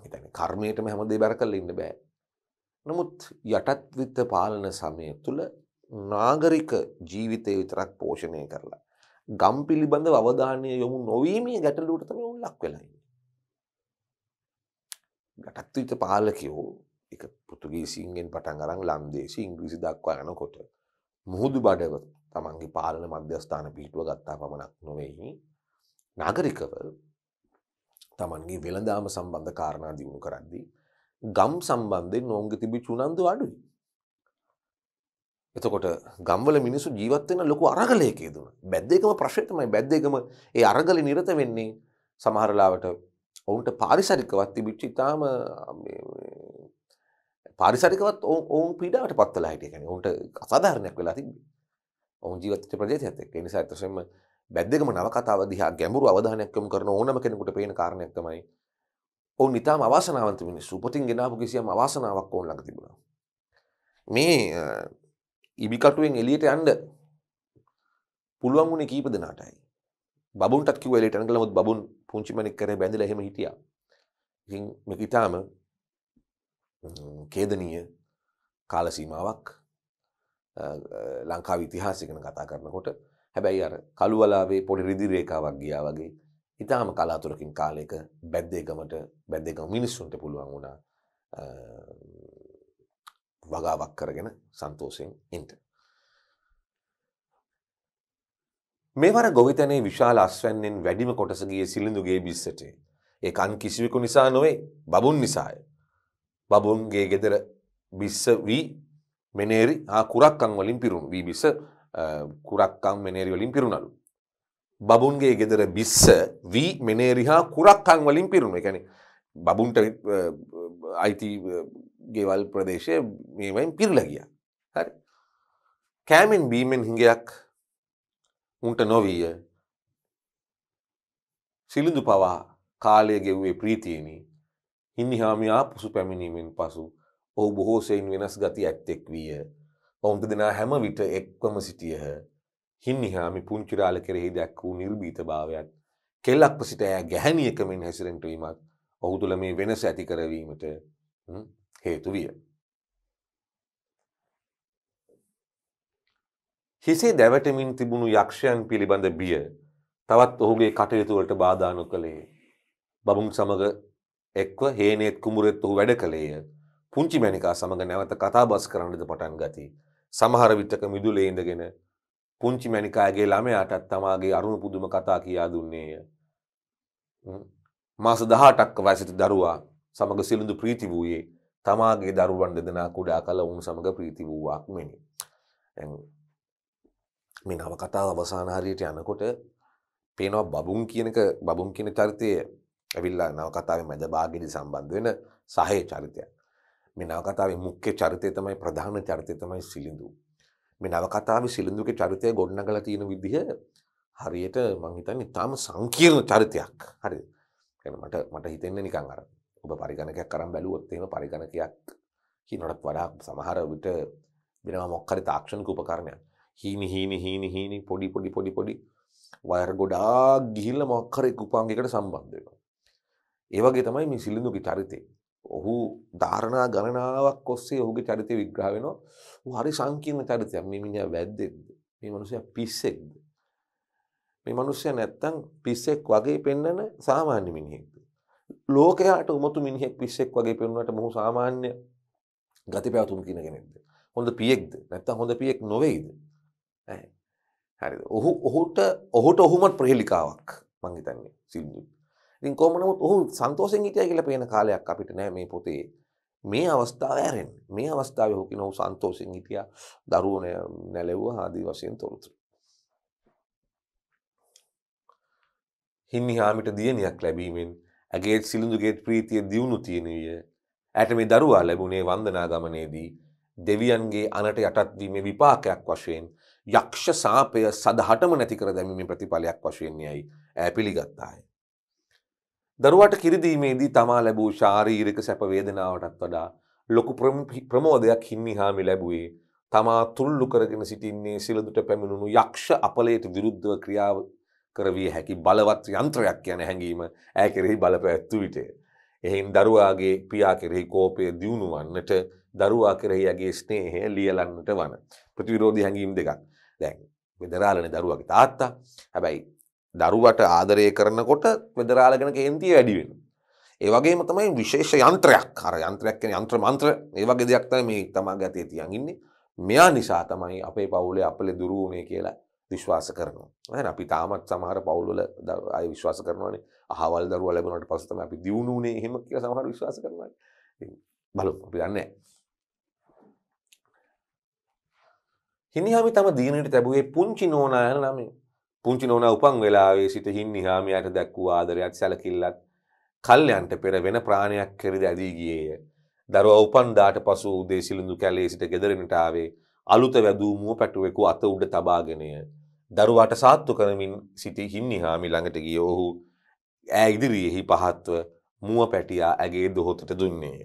මහිතන කර්මයටම හැමදේ බැර කල ඉන්න බෑ නමුත් යටත්විත්ත පාලන සමය තුළ නාගරික ජීවිතය විතරක් පෝෂණය කරලා ගම් පිළිබඳ අවධානය යොමු නොවීමේ ගැටලුවටතම උන් ලක් වෙලයි යටත්විත පාලකයෝ එක පෘතුගීසින්ගෙන් පටන් අරන් ලම්දේශී ඉංග්‍රීසි දක්වා යනකොට මුහුදු බඩව තමන්ගේ පාලන මධ්‍යස්ථාන පිහිටුව ගත්තා පමණක් නොවෙයි නාගරිකව තමන්ගේ වෙළඳාම සම්බන්ධ කාරණා දියුණු කරද්දී ගම් සම්බන්ධයෙන් නෝංග තිබි චුනන්දු අඩුයි. එතකොට ගම්වල මිනිසු ජීවත්වෙන ලොකු අරගලයකේ දුන බැද්දේකම ප්‍රශ්නය තමයි බැද්දේකම ඒ අරගල නිරත වෙන්නේ සමහරලාවට ඔවුන්ට පාරිසරිකවත් තිබිච්ච ඉතාම පාරිසරිකවත් ඔවුන් පීඩාවට පත්වලා හිටිය කියන්නේ ඔවුන්ට අසාධාරණයක් වෙලා තිබ්බේ. ඔවුන් ජීවත් වෙච්ච ප්‍රදේශයත් එක්ක. ඒ නිසා ඇත්තටම බැද්දගම නව කතාව දිහා ගැඹුරු අවධානයක් යොමු කරන ඕනම කෙනෙකුට පේන කාරණයක් තමයි ඔවුන් ඉතාම අවාසනාවන්ත මිනිස්සු. උපතින් ගෙනාපු කිසියම් අවාසනාවක් ඔවුන් ළඟ තිබුණා. මේ ඉබිකටුවෙන් එළියට යන්න පුළුවන් වුණේ කීප දෙනාටයි. බබුන්ටත් කිව්ව එලට අනකල මුත් බබුන් පුංචිමනික් කර බැඳල එහෙම හිටිය ඉතින් ඉතාම කේදනීය කාලසීමාවක් ලංකාව ඉතිහාසිකන කතා කරනකොට හැබැයි අර කළුවලාවේ පොඩි රිදිරේකාවක් ගියා වගේ ඉතාම කලාතුරකින් කාලයක බැද්දේකමට බැද්දේකම මිනිස්සුන්ට පුළුවන් වුණා වගාවක් කරගෙන සන්තෝසයෙන් එන්ට මේවර ගොවිතැනේ විශාල අස්වැන්නෙන් වැඩිම කොටස ගියේ සිලිඳුගේ බිස්සටේ. ඒ කන් කිසිවෙකු නිසා නොවේ බබුන් නිසාය. බබුන්ගේ ගෙදර බිස්ස වී මෙනේරි හා කුරක්කං වලින් පිරුණු වී බිස්ස කුරක්කං මෙනේරි වලින් පිරුණලු. බබුන්ගේ ගෙදර බිස්ස වී මෙනේරි හා කුරක්කං වලින් පිරුණු එකැන බබුන්ට අයිති ගෙවල් ප්‍රදේශය මේවයින් පිරල ගිය හරි කෑමෙන් බීමෙන් හිඟයක් උන්ට නොවීය. සිලිඳු පවා කාලය ගෙව්වේ ප්‍රීතියනි. හින්නිහාමියා පුසු පැමිණීමෙන් පසු ඔහු බොහෝසයින් වෙනස් ගති ඇත්තෙක් විය. ඔවුන්ට දෙනා හැම විට එක්වම සිටියහ. හින්නිහාමි පුංචිරාල කෙරෙහි දැක් වූ නිර්බීත භාවයක් කෙල්ලක්ප සිට ඇය ගැහැනියකමින් හැසිරෙන්ටවීමත් ඔහු තුළ මේ වෙනස ඇති කරවීමට හේතු විය. හිසේ දැවටමින් තිබුණු යක්ෂයන් පිළිබඳ බිය තවත් ඔහුගේ කටයුතුවලට බාධානු කළේ. බමුන් සමඟ එක්ව හේනෙත් කුමරෙත් ඔහු වැඩ කළේය. පුංචි මැනිකා සමඟ නැවත කතාබස් කරන්නද පටන් ගති. සමහර විටක මිදුලේ ඉඳගෙන පුංචි මැනිකාගේ ළමයාටත් තමාගේ අරුණ පුදුම කතා කියා දුන්නේය. මාස දහටක්ක වැසට දරුවා සමඟ සිලුඳු ප්‍රීති වූයේ තමාගේ දරුවන් දෙදෙනා කුඩා කල ඔවුන් සමඟ ප්‍රීති වූවාක් මෙනි. මේ නවකතාව අවසාන හරියට යනකොට පේනවා බබුන් කියනක බබුන් කියන චරිතය ඇවිල්ලා නවකතාවේ මැද භාගයේදී සම්බන්ධ වෙන සහේ චරිතය. මේ නවකතාවේ මුඛ්‍ය චරිතය තමයි ප්‍රධාන චරිතය තමයි සිලිඳු. මේ නවකතාවේ සිලිඳුගේ චරිතය ගොඩනගලා තියෙන විදිහ හරියට මං හිතන්නේ ඊටාම සංකීර්ණ චරිතයක්. හරිද? يعني මට මට හිතෙන්නේ නිකන් අර ඔබ පරිගණකයක් අරන් බැලුවොත් එහෙම පරිගණකයක් කිනොටත් වඩා සමහර විට වෙනවා මොකක් හරි තාක්ෂණික උපකරණයක්. හීනි හීනි හීනි හීනි පොඩි පොඩි පොඩි පොඩි වයර් ගොඩාක් ගිහිල්ල මොක්කර එක් උපාංගිකට සම්බන්ධ වෙනවා. ඒ වගේ තමයි මේ සිලිඳුගේ චරිතය. ඔහු ධාරණා ගණනාවක් ඔස්සේ ඔහුගේ චරිතය විග්‍රහ වෙනවා. ඌ හරි සංකීර්ණ චරිතයක්. මේ මිනිහා වැද්දෙක්ද? මේ මිනිහා පිස්සෙක්ද? මේ මිනිහා නැත්තම් පිස්සෙක් වගේ පෙන්නන සාමාන්‍ය මිනිහෙක්ද? ලෝකයට උමතු මිනිහෙක් පිස්සෙක් වගේ පෙන්වුවට මොහු සාමාන්‍ය ගතිපැවතුම් කියන කෙනෙක්ද? හොඳ පියෙක්ද? නැත්තම් හොඳ පියෙක් නොවේද? හරි ඔහු ඔහුට ඔහුට ඔහුමත් ප්‍රහෙලිකාවක් මංහිතන්නේ සිල්දු ඉතින් කෝමනමුත් ඔහු සන්තෝසෙන් හිටිය කියල පේන කාලයක් අපිට නෑ මේ පොතේ මේ අවස්ථාව ඇරෙන් මේ අවස්ථාව හොකි නොහු සන්තෝසිෙන් හිටිය දරුවනය නැලෙව්වා ආදී වශයෙන් තොරතුර හිමි හාමිට දියනයක් ලැබීමෙන් ඇගේත් සිලිඳුගේත් ප්‍රීතිය දියුණු තියෙනවිය ඇයට මේ දරුවා ලැබුණේ වන්දනා ගමනේදී දෙවියන්ගේ අනට යටත්වීම විපාකයක් වශයෙන් යක්ෂ සාපය සදහටම නැතිකර දැමීම ප්‍රතිඵලයක් වශයෙන්යයි ඇ පිළිගත්තාය. දරුවට කිරිදීමේදී තමා ලැබූ ශාරීරික සැපවේදනාවටත් වඩා ලොකු ප්‍රමෝදයක් හින්නිහාමි ලැබුවේ තමා තුල්ලු කරගෙන සිටින්නේ සිලදුට පැමිණුණු යක්ෂ අපලයට විරුද්ධව ක්‍රියාව කරවිය හැකි බලවත් යන්ත්‍රයක් යන හැඟීම ඇ කෙරෙහි බලපැත්තු විටේ. එහෙන් දරුවාගේ පියා කෙරෙහි කෝපය දියුණුවන්නට දරුවා කෙරෙහි ඇගේ ස්නේහය ලියලන්නට වන. ප්‍රතිවිරෝධී හැඟීම් දෙකක්. දැන් වෙදරාලන දරුවගේ තාත්තා හැබැයි දරුවට ආදරය කරනකොට වෙදරාලගෙන කේන්තිය වැඩිවෙන. ඒවගේම තමයි විශේෂ යන්ත්‍රයක් හර යන්ත්‍රයක් යන්ත්‍ර මන්ත්‍ර ඒවගේ දෙයක් තමයි මේ තමා ගතේ තියන් ඉන්නේ මෙයා නිසා තමයි අපේ පවුලේ අපල දුරුවනේ කියලා විශ්වාස කරනවා. අපි තාමත් සමහර පවුල්වල අය විශ්වාස කරනවානේ අහවල් දරුවා ලැබුණාට පස්සේ තමයි අපි දියුණු වුණේ එහෙම කියලා සමහර විශ්වාස කරනවා. බලමු අපි දන්නේ නැහැ. හිනිහාමි තම දීනට තැබුවේ පුංචි නෝනායන නමින් පුංචි නෝනා උපන් වෙලාවේ සිට හින්නිහාමියට දැක්වූ ආදරයක් සැලකිල්ලත් කල්යන්ට පෙර වෙන ප්‍රාණයක් කෙරද ඇදී ගියේය. දරුව උපන්දාට පසු උදේ සිලිඳු කැලේ සිට ගෙදරනටාවේ අලුත වැදූමුව පැටුවෙකු අත උඩ තබාගෙනය. දරුවාට සාත්තු කරමින් සිටි හින්නිහාමි ළඟට ගිය ඔහු ඇ ඉදිරියෙහි පහත්ව මුව පැටියා ඇගේ දොහොතට දුන්නේය.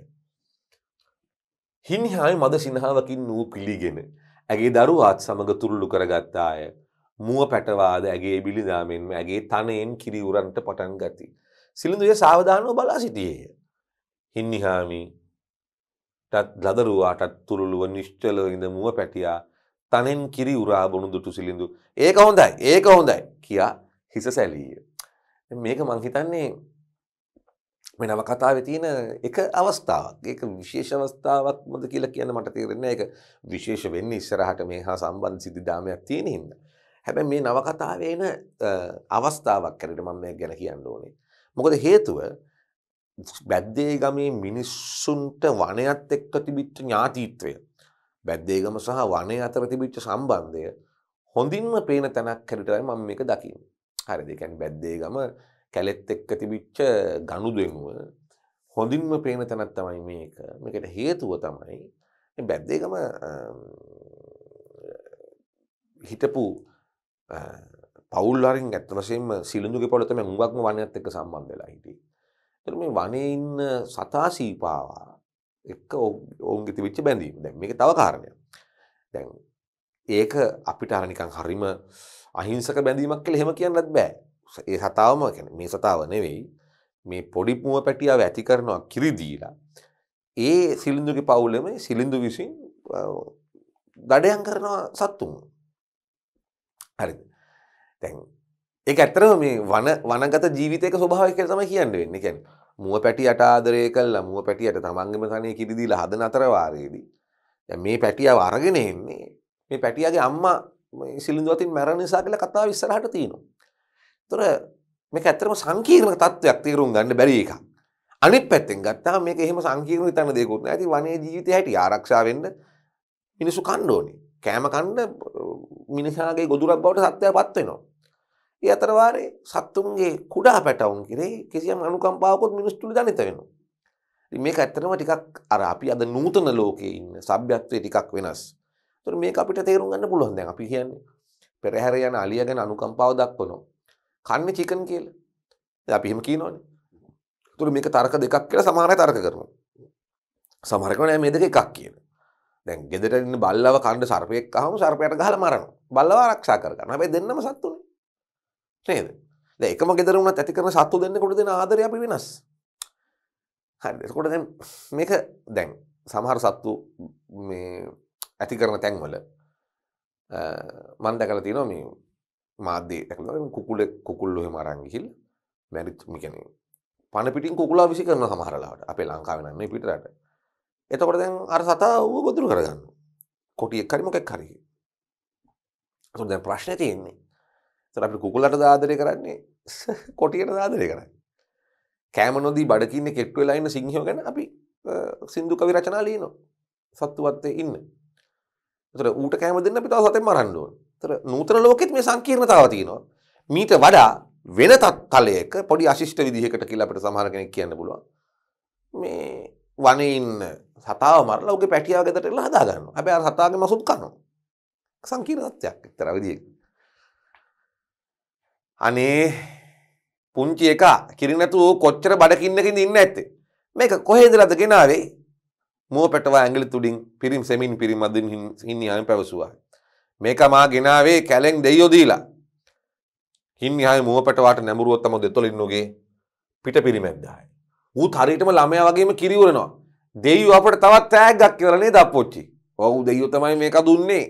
හින්හාමි මද සිනහාවකින් වූ පිළිගෙන ඇගේ දරුවාත් සමඟ තුරුල්ලු කරගත්තාය. මුව පැටවාද ඇගේ බිලිදා මෙන්ම ඇගේ තනයෙන් කිරි උරන්ට පටන් ගති. සිලිඳුය සාවධානව බලා සිටියේය. හින්නිහාමිටත් ලදරුවාටත් තුරුළුව නිශ්චලව ඉඳ මුව පැටියා තනෙන් කිරි උරා බොුණු දුටු සිලිඳු. ඒක හොඳයි ඒක හොඳයි කියා හිස සැලීය. මේක මංහිතන්නේ මේ නව කතාවේ තියෙන එක අවස්ථාවක්. ඒක විශේෂ අවස්ථාවක්මද කියලා කියන්න මට තේරෙන්නේ ඒක විශේෂ වෙන්නේ ඉස්සරහට මේ හා සම්බන්ධ සිද්ධාමයක් තියෙන හින්දා. හැබැයි මේ නව කතාවේ එන අවස්ථාවක් හැටියට මම මේක ගැන කියන්න ඕනේ. මොකද හේතුව බැද්දේ ගමේ මිනිස්සුන්ට වනයත් එක්ක තිබිච්ච ඥාතිත්වය බැද්දේගම සහ වනය අතර තිබිච්ච සම්බන්ධය හොඳින්ම පේන තැනක් හැටියටයි මම මේක දකින්නේ. හරිද? ඒ කියන්නේ බැද්දේගම කැලෙත් එක්ක තිබිච්ච ගණු දෙනුව හොඳින්ම පේන තැනත් තමයි මේක මේකට හේතුව තමයි බැද්දේකම හිටපු පවල්ලරින් ඇත්තවසේම සිලඳුගේ පොලතම මුගක්ම වනයත් එක්ක සම්බන්ධ වෙලා හිටිය. තර මේ වනඉන්න සතා සීපාවා එක් ඔවුන්ගෙති විච්ච බැඳීම දැ මේක තව කාරණය දැන් ඒක අපිට අරනිකං හරිම අහිංසක බැඳීමක් කෙළ හෙම කියන්නත් බෑ ඒ සතාවම මේ සතාව නෙවෙයි මේ පොඩි පුව පැටියාව ඇති කරනවා කිරි දීලා ඒ සිලින්දුගේ පවුලම සිලින්දු විසින් දඩයම් කරනවා සත්තුන්. හරිද? දැන් ඒක ඇත්තටම මේ වන වනගත ජීවිතයක ස්වභාවය කියලා තමයි කියන්න වෙන්නේ. ඒ කියන්නේ මුව පැටියට ආදරය කළා මුව පැටියට තමන්ගේම තනිය කිරි දීලා හදන අතර වාරයේදී දැන් මේ පැටියාව අරගෙන එන්නේ මේ පැටියාගේ අම්මා සිලින්දුව අතින් මැරෙන නිසා කියලා කතාව ඉස්සරහට තියෙනවා. තොර මේක ඇත්තරම සංකීර්ණ තත්ත්වයක් තේරුම් ගන්න බැරි එකක්. අනිත් පැත්තෙන් ගත්තා මේක එහෙම සංකීර්ණ හිතන්න දෙයක් නෑ. ඉතින් වනයේ ජීවිතය හැටි ආරක්ෂා වෙන්න මිනිසු කන්න ඕනේ. කෑම කන්න මිනිසාගේ ගොදුරක් බවට සත්‍යයපත් වෙනවා. ඒ අතර වාරේ සත්තුන්ගේ කුඩා පැටවුන් කෙරේ කිසියම් අනුකම්පාවකුත් මිනිස් තුළ දැනිත වෙනවා. මේක ඇත්තටම ටිකක් අර අපි අද නූතන ලෝකයේ ඉන්න සભ્યත්වයේ ටිකක් වෙනස්. ඒතර මේක අපිට තේරුම් ගන්න පුළුවන් දැන් අපි කියන්නේ පෙරහැර යන අලිය ගැන අනුකම්පාව දක්වනවා. කන්නේ චිකන් කියලා. දැන් අපි එහෙම කියනවනේ. ඒතර මේක තර්ක දෙකක් කියලා සමහර අය තර්ක කරනවා. සමහර කෙනා මේ දෙක එකක් කියන. දැන් ගෙදර ඉන්න බල්ලව කන්න සර්පෙක් අහම සර්පයට ගහලා මරනවා. බල්ලව ආරක්ෂා කරගන්න. හැබැයි දෙන්නම සත්තුනේ. නේද? දැන් එකම ගෙදර වුණත් ඇති කරන සත්තු දෙන්නෙකුට දෙන ආදරය අපි වෙනස්. හරි. එතකොට දැන් මේක දැන් සමහර සත්තු මේ ඇති කරන තැන්වල මම දැකලා තියෙනවා මේ මාධ්‍යයට කුකුල කුකුල්ලොහ මරංගිහිල් මැරිත් මිකැන පණ පිටින් කුකුලා විසි කරන සමහරලාට අපේ ලංකාවෙනන්නේ පිටරට එතකොට දැන් අර සතා වූ බොදුරු කරගන්න කොටියක් කරිමොකක් කරහි දැ ප්‍රශ්න තියෙන්නේ තර අපි කුකුලට දාදරය කරන්නේ *laughs* කොටියට දාදරය කරන්න කෑමනොදී බඩකින්න කෙට්වෙලාඉන්න සිංහෝ ගැන අපි සිින්දු කවි රචනාලීනො සත්තුවත්තේ ඉන්න තර ඌට කෑම දෙන්න පිතාව සතෙන් මරන්ඩුවන් තර නූතන ලෝකෙත් මේ සංකීර්ණතාව තියෙනවා. මීට වඩා වෙන තලයක පොඩි අශිෂ්ට විදිහකට කියලා අපිට සමහර කෙනෙක් කියන්න පුළුවන්. මේ වනේ ඉන්න සතාව මරලා ඔගේ පැටියාව ගෙදරට එලා හදා ගන්නවා. හැබැයි අර සතාගේ මසුත් කනවා. සංකීර්ණ තත්ත්වයක් එක්තරා විදිහකින්. අනේ පුංචි එක කිරිනැතුව කොච්චර බඩකින්නකින්ද ඉන්න ඇත්තේ. මේක කොහේද ලද ගෙනාවේ මෝ පැටවා ඇගලි තුඩින් පිරිම් සෙමින් පිරිමදින් හින්නියන් පැවසුවා. මේක මා ගෙනාවේ කැලෙන් දෙයියෝ දීලා. හින් යහේ මුවපට වාට නැඹුරුවක් තම දෙතොලින්නුගේ පිට පිරිමැද්දායි. ඌත් හරියටම ළමයා වගේම කිරිවරනවා. දෙයියෝ අපට තවත් තෑග්ගක් කියලා නේද අපොච්චි. ඔව් දෙයියෝ තමයි මේක දුන්නේ.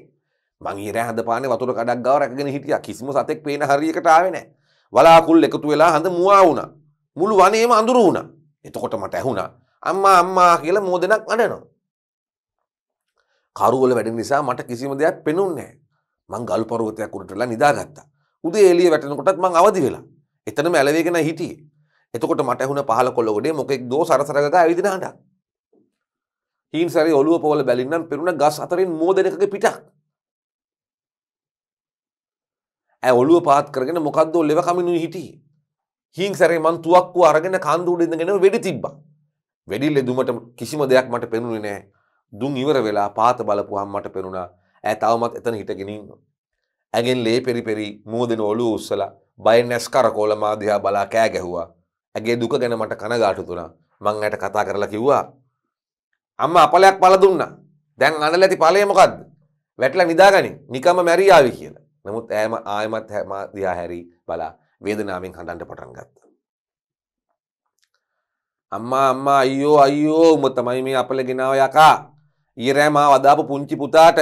මං ඊර හඳපානේ වතුර කඩක් ගාව රැකගෙන හිටියා. කිසිම සතෙක් පේන හරියකට ආවේ නැහැ. වලාකුල් එකතු වෙලා හඳ මුවා වුණා. මුළු වනේම අඳුරු වුණා. එතකොට මට ඇහුණා අම්මා අම්මා කියලා මෝදනක් අඬනවා. කරුවල වැඩ නිසා මට කිසිම දෙයක් පෙනුන්නේ මං ගල් පරුවතයක් උඩටලා නිදාගත්තා. උදේ එළිය වැටෙනකොටත් මං අවදි වෙලා. එතනම ඇලවේගෙන හිටියේ. එතකොට මට ඇහුණ පහල කොළ ගොඩේ මොකෙක් දෝ සරසරගගා ඇවිදින හඬක්. හීන් සැරේ ඔළුව පොවල බැලින්නම් පෙරුණ ගස් අතරින් මෝදෙනකගේ පිටක්. ඇ ඔළුව පාත් කරගෙන මොකක්දෝ ලෙව කමිනුයි හිටියේ. හිං සැරේ මන් තුවක්කු අරගෙන කන්දුඩ ඉඳගෙන වෙඩි තිබ්බා. වෙඩිල්ල දුමට කිසිම දෙයක් මට පෙනුනේ නෑ. දුන් ඉවර වෙලා පාත බලපුහම් මට පෙනුණා ඇ තවමත් එතන හිටගෙනින්. ඇගෙන් ලේ පෙරිපෙරි මෝදෙන ඔලු උස්සල බයි නැස් කරකෝල මාධ්‍යයා බලා කෑ ගැහුවා ඇගේ දුක ගැන මට කනගාටු තුනා මං ඇයට කතා කරලා කිව්වා. අම්ම අපලයක් පල දුන්න දැන් අන ඇති පලයමකක්ද වැටල නිදාගනි නිකම මැරියාවි කියලා නමුත් ඇම ආයමත් හැම දයා හැරි බලා වේදනාවෙන් හඬන්ට පටන් ගත්ත. අම්මා අම්මා අයියෝ අයියෝ උම තමයි මේ අපල ගෙනාව යකා ඊරෑ මා වදාපු පුංචි පුතාට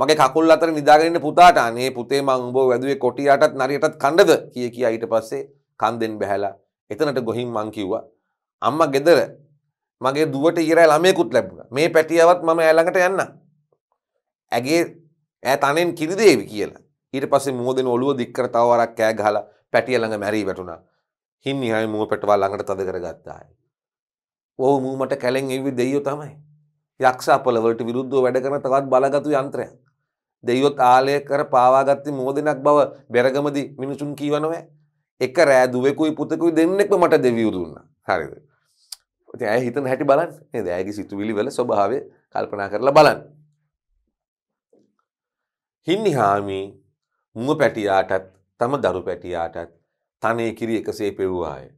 මගේ කකුල් අතර නිදාගන්න පුතාට අනේ පුතේ මං උඹව වැදුවේ කොටියටත් නරියටත් කණ්ඩද කිය කියා ඊට පස්සේ කන්දෙන් බැහැලා එතනට ගොහින් මං කිව්වා අම්මා ගෙදර මගේ දුවට ඊරෑ ළමයෙකුත් ලැබුණා මේ පැටියවත් මම ඈ යන්න ඇගේ ඈ තනෙන් කිරි දේවි කියලා ඊට පස්සේ මෝදෙන ඔළුව දික් කර තව වරක් කෑ ගහලා පැටිය ළඟ මැරී වැටුණා හින් නිහායි මුව පැටවා ළඟට තද කරගත්තායි ඔව් මූ මට කැලෙන් එව්වේ දෙයියෝ තමයි යක්ෂාපලවලට විරුද්ධව වැඩ කරන තවත් බලගතු යන්ත්‍රයක්. දෙයියොත් ආලය කර පාවාගත්ත මෝදනක් බව බැරගමදි මිනිසුන් කීවනවෑ. එක රෑ දුවෙකුයි පුතකුයි දෙන්නෙක්ම මට දෙවියුදුන්න හරිද. ඇ හිතන හැටි බලන් දෑගේ සිතුවිලි වල ස්වභාවය කල්පනා කරලා බලන්. හින්නි හාමි මුව පැටියාටත් තම දරු පැටියාටත් තනය කිරි එකසේ පෙව්වාය.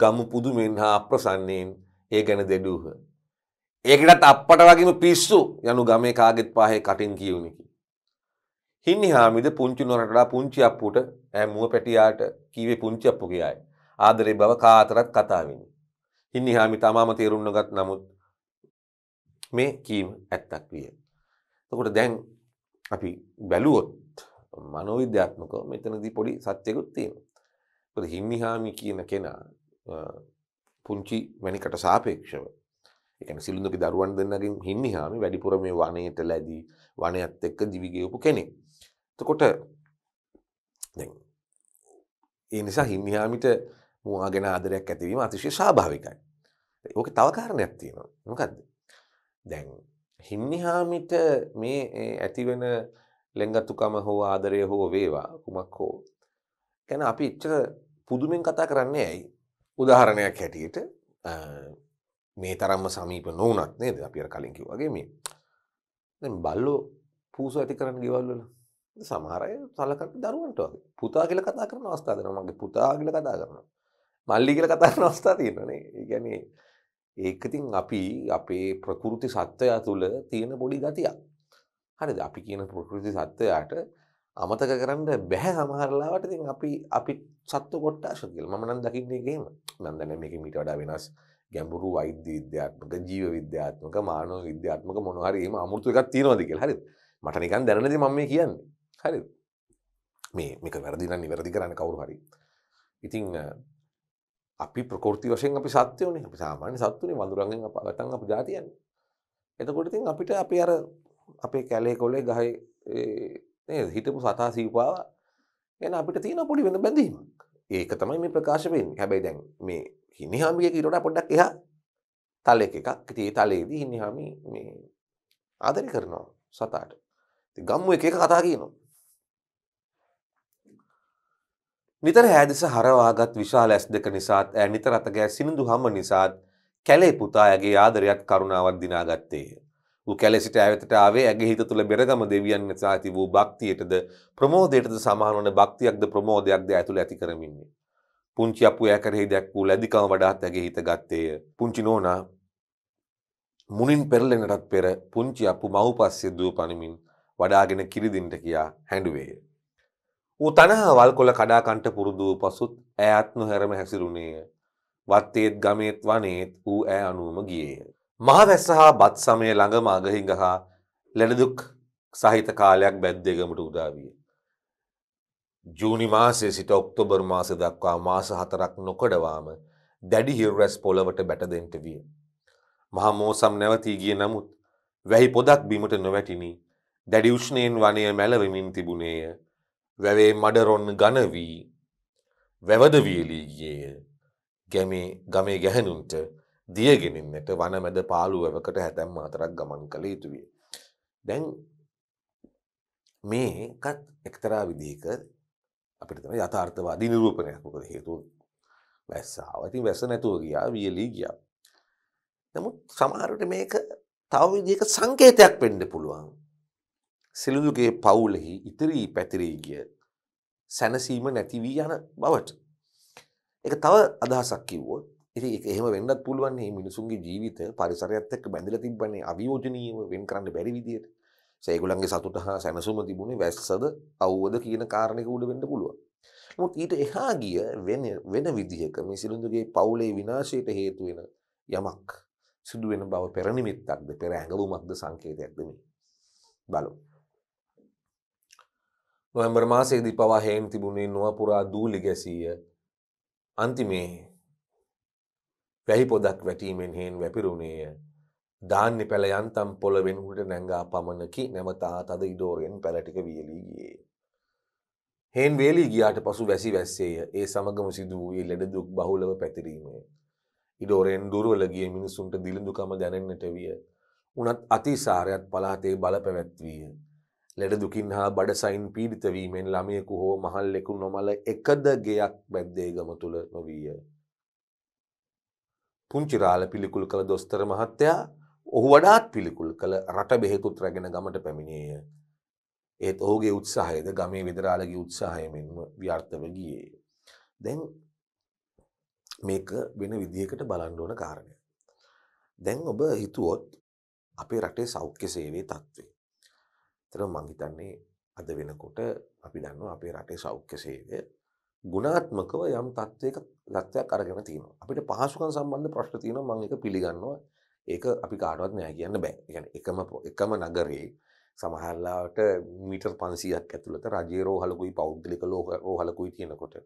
ගමු පුදු මෙන් හා අප්‍රසන්නයෙන් ඒ ගැන දෙඩූහ. ඒකටත් අපට වගේම පිස්සු යනු ගමේ කාගෙත් පාහේ කටින් කියවුණකි. හින්නි හාමිද පුංචි නොරටලා පුංචි අප්පුට ඇමුව පැටියාට කීවේ පුංචි අප්පු කියයි. ආදරේ බව කාතරත් කතාවිනි. හින්නි හාමි තමාම තේරුන්නගත් නමුත් මේ කීම ඇත්තක් විය. තකොට දැන් අපි බැලුවොත් මනෝවිද්‍යාත්මක මෙතනදී පොඩි සත්‍යකුත් තියෙනවා. හිමිහාමි කියන කෙනා පුංචි වැනිකට සාපේක්ෂව එකන සිලුඳක දරුවන් දෙන්නගින් හිමිහාම වැඩිපුර මේ වනයට ලැදී වනයත් එක්ක දිවිගයපු කෙනෙක්. තකොට ඒ නිසා හිමිහාමිට මවාගෙන ආදරයක් ඇතිවීම අතිශය ස්භාවිකයි. ඕක තවකාරණයක් තියෙනවා මොකක්ද. දැන් හිමිහාමිට මේ ඇතිවෙන ලෙංගතුකම හෝ ආදරය හෝ වේවා කුමක් හෝ ගැන අපි ඉච්චර පුදුමෙන් කතා කරන්නේ ඇයි උදාහරණයක් හැටියට මේ තරම්ම සමීප නොවනත් නේද අපිර කලින් කිව්වගේ මේ දැන් බල්ලෝ පූසු ඇති කරන්න ගෙවල් වල සමහර අය සලකන්නේ දරුවන්ට වගේ පුතා කියලා කතා කරන අවස්ථා දෙනවා මගේ පුතා කියලා කතා කරනවා මල්ලි කියලා කතා කරන අවස්ථා තියෙනවා නේ ඒ කියන්නේ ඒක ඉතින් අපි අපේ ප්‍රകൃති සත්‍යය තුළ තියෙන පොඩි ගතියක් හරිද අපි කියන ප්‍රകൃති සත්‍යයට අමතක කරන්න බැහැ සමහරලාවට ඉතින් අපි අපි සත්ව කොට්ටාශ කියලා මම නම් දකින්නේ ඒකේම මම දන්නේ මේකේ මීට වඩා වෙනස් ගැඹුරු වෛද්‍ය විද්‍යාත්මක ජීව විද්‍යාත්මක මානව විද්‍යාත්මක මොනහරිම අමුතු එකක් තියෙනවද කියලා හරි මට නිකන් දැනනද මම මේ කියන්නේ හරි මේ මේක වැරදි නම් නිවැරදි කරන්න කවුරු හරි ඉතින් අපි ප්‍රකෘති වශයෙන් අපි සත්‍යෝනේ අපි සාමාන්‍ය සත්තුනේ වඳුරන්ගෙන් අප ගතන් අපි જાතියන්නේ එතකොට ඉතින් අපිට අපි අර අපේ කැලේ කොලේ ගහේ නේද හිටපු සතා සීපාව ගැන අපිට තියෙන පොඩි වෙන බැඳීමක් ඒක තමයි මේ ප්‍රකාශ වෙන්නේ හැබැයි දැන් මේ හිමිහාමිය කියනට පොඩ්ඩක් එහා තල එකක් ඉතින් ඒ තලයේදී හිමිහාමි මේ ආදරය කරනවා සතාට. ඉතින් ගම්මු එක එක කතා කියනවා. නිතර හැදිස හරවාගත් විශාල ඇස් දෙක නිසාත් ඈ නිතර අතගෑ සිනිඳු හම නිසාත් කැලේ පුතා ඇගේ ආදරයත් කරුණාවත් දිනාගත්තේය. ඌ කැලේ සිට ඈතට ආවේ ඇගේ හිත තුළ බෙරගම දෙවියන් නිසා ඇති වූ භක්තියටද ප්‍රමෝදයටද සමාන වන භක්තියක්ද ප්‍රමෝදයක්ද ඇතුළ ඇති කරමින්නේ. පුංචි අපු ෑ කරෙහි දැක් වූ ලැදිකම වඩාත් ඇගේ හිත ගත්තේය. පුංචි නෝනා මුනින් පෙරලෙනටත් පෙර පුංචි අපු මව්පස්සේ දුව පනිමින් වඩාගෙන කිරිදින්ට කියා හැඬුවේය. ඌ තනහා වල්කොල කඩාකණ්ට පුරුදු වූ පසුත් ඈත් නොහැරම හැසිරුණේය. වත්තේත් ගමේත් වනේත් ඌ ඈ අනුවම ගියේය. මහවැස්ස හා බත් සමය ළඟම අගහිඟ හා ලෙඩදුක් සහිත කාලයක් බැද්දේගමට උදාවිය. ජූනි මාසය සිට ඔක්තෝබර් මාස දක්වා මාස හතරක් නොකඩවාම දැඩි හිරරැස් පොළවට බැටදෙන්ට විය. මහා මෝසම් නැවතී ගිය නමුත් වැහි පොදක් බිමට නොවැටිනි දැඩි උෂ්ණයෙන් වනය මැලවමින් තිබුණේය වැවේ මඩරොන්න ගනවී වැවදවියලී ගියේය ගැමේ ගමේ ගැහැනුන්ට දියගෙනින්නට වනමැද පාළුවවකට හැතැම් අතරක් ගමන් කළ යුතුවිය. දැන් මේකත් එක්තරා විදිහක අපිට තම යථාර්ථවාදී නිරූපණයක් මොකද හේතුව වැස්සාව. ඉතින් වැස්ස නැතුව ගියා වියලී ගියා. නමුත් සමහරට මේක තව විදිහක සංකේතයක් වෙන්න පුළුවන්. සිළුදුගේ පවුලෙහි ඉතිරි පැතිරී ගිය සැනසීම නැති වී යන බවට. ඒක තව අදහසක් කිව්වොත් ඉතින් ඒක එහෙම වෙන්නත් පුළුවන් මේ මිනිසුන්ගේ ජීවිත පරිසරයත් එක්ක බැඳිලා තිබ්බනේ අවියෝජනීයව වෙන් කරන්න බැරි විදියට. සේකුලන්ගේ සතුට හා සැනසුම තිබුණේ වැස්සද අව්වද කියන කාරණක උඩ වෙන්න පුළුව. මුත් ඊට එහා ගිය වෙන විදිහක මේ සිළුඳුගේ පවුලේ විනාශයට හේතුවෙන යමක් සිදුවෙන බව පෙරනිමිත්තක්ද පෙර ඇඟවුමක්ද සංකේතයක්ද මේ. බලු. නොවැම්බර් මාසේදී පවා හේන් තිබුණේ නොවපුරා දූලි ගැසීය අන්තිමේ වැහි පොදක් වැටීමෙන් හේන් වැපිරුණේය ධාන්‍ය පැළ යන්තම් පොළවෙන් හුට නැංගා පමණකි නැවතා තද ඉඩෝරෙන් පැලටික වියලී ගියේ. හෙන් වේලී ගියාට පසු වැසි වැස්සේය ඒ සමගම සිදු වූයේ ලෙඩ දුක් බහුලව පැතිරීමේ. ඉඩෝරෙන් දුර්වලගිය මිනිසුන්ට දිළිඳුකම දැනෙන්නට විය. උනත් අතිසාරයත් පලාතේ බල පැවැත්වීය. ලෙඩ දුකින් හා බඩසයින් පීඩිතවීමෙන් ළමයෙකු හෝ මහල්ලෙකු නොමල එකද ගෙයක් බැද්දේගම තුළ නොවීය. පුංචිරාල පිළිකුල් කළ දොස්තර මහත්තයා ඔහු වඩාත් පිළිකුල් කළ රට බෙහෙතුත් රැගෙන ගමට පැමිණේය. ඒත් ඔහුගේ උත්සාහයද ගමේ විදරාලගේ උත්සාහය මෙන්ම ව්‍යර්ථව ගියේ. දැන් මේක වෙන විදිහකට බලන්න ඕන කාරණය. දැන් ඔබ හිතුවොත් අපේ රටේ සෞඛ්‍ය සේවයේ තත්ත්වය. ඒතර මං හිතන්නේ අද වෙනකොට අපි දන්නවා අපේ රටේ සෞඛ්‍ය සේවය ගුණාත්මකව යම් තත්ත්වයක තත්ත්වයක් අරගෙන තියෙනවා. අපිට පහසුකම් සම්බන්ධ ප්‍රශ්න තියෙනවා මම ඒක පිළිගන්නවා. ඒක අපි කාටවත් නෑ කියන්න බෑ. ඒ කියන්නේ එකම එකම නගරේ සමහරලාට මීටර් 500ක් ඇතුළත රජයේ රෝහලකුයි පෞද්ගලික රෝහලකුයි තියෙනකොට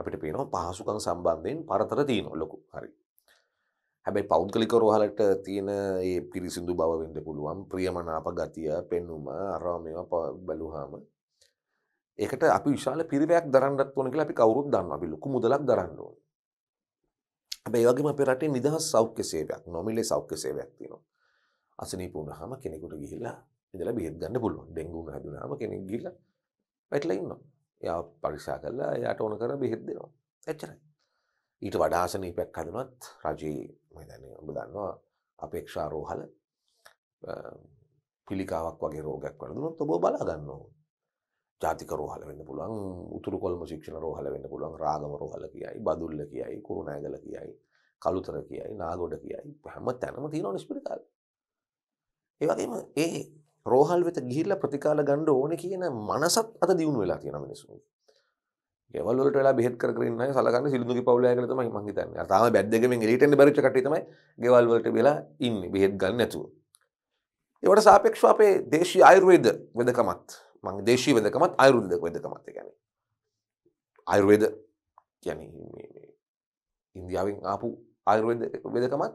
අපිට පේනවා පහසුකම් සම්බන්ධයෙන් පරතර තියෙනවා ලොකු. හරි. හැබැයි පෞද්ගලික රෝහලට තියෙන ඒ පිරිසිදු බව වෙන්න පුළුවන් ප්‍රියමනාප ගතිය පෙන්නුම අරවා මේවා බැලුවාම ඒකට අපි විශාල පිරිවැයක් දරන්නත් ඕන කියලා අපි කවුරුත් දන්නවා. අපි ලොකු මුදලක් දරන්න ඕනේ. හැබැයි ඒ වගේම අපේ රටේ නිදහස් සෞඛ්‍ය සේවයක් නොමිලේ සෞඛ්‍ය සේවයක් තියෙනවා. අසනීප වුණාම කෙනෙකුට ගිහිල්ලා ඉඳලා බෙහෙත් ගන්න පුළුවන්. ඩෙන්ගු වුණ හැදුනාම කෙනෙක් ගිහිල්ලා වැටලා ඉන්නවා. එයා පරීක්ෂා කරලා එයාට ඕන කර බෙහෙත් දෙනවා. එච්චරයි. ඊට වඩා අසනීපයක් හදනවත් රජයේ මම දන්නේ ඔබ දන්නවා අපේක්ෂා රෝහල පිළිකාවක් වගේ රෝගයක් වළඳුනොත් ඔබ බලා ගන්න ඕන. ජාතික රෝහල වෙන්න පුළුවන් උතුරු කොල්ම ශික්ෂණ රෝහල වෙන්න පුළුවන් රාගම රෝහල කියයි බදුල්ල කියයි කුරුණෑගල කියයි කළුතර කියයි නාගොඩ කියයි හැම තැනම තියෙනවන ස්පිරිතාල. ඒ වගේම ඒ රෝහල් වෙත ගිහිල්ලා ප්‍රතිකාල ගන්න ඕනේ කියන මනසත් අත දියුණු වෙලා තියෙන මිනිස්සුන්ගේ. ගෙවල් වලට වෙලා බෙහෙත් කර කර ඉන්නයි සලකන්නේ සිළුඳුගේ පවුලය කියලා තමයි මං හිතන්නේ. අර තාම බැද්ද ගෙමින් එලීට එන්න බැරිච්ච කට්ටිය තමයි ගෙවල් වලට වෙලා ඉන්නේ බෙහෙත් ගන්න නැතුව. ඒවට සාපේක්ෂව අපේ දේශීය ආයුර්වේද වෙදකමත් මං දේශී වෙදකමත් අයුරුද්ධ වෙදකමත් ගැන අයුර්වේද කියන ඉන්දියාවෙන් ආපු අයුර්වේද වෙදකමත්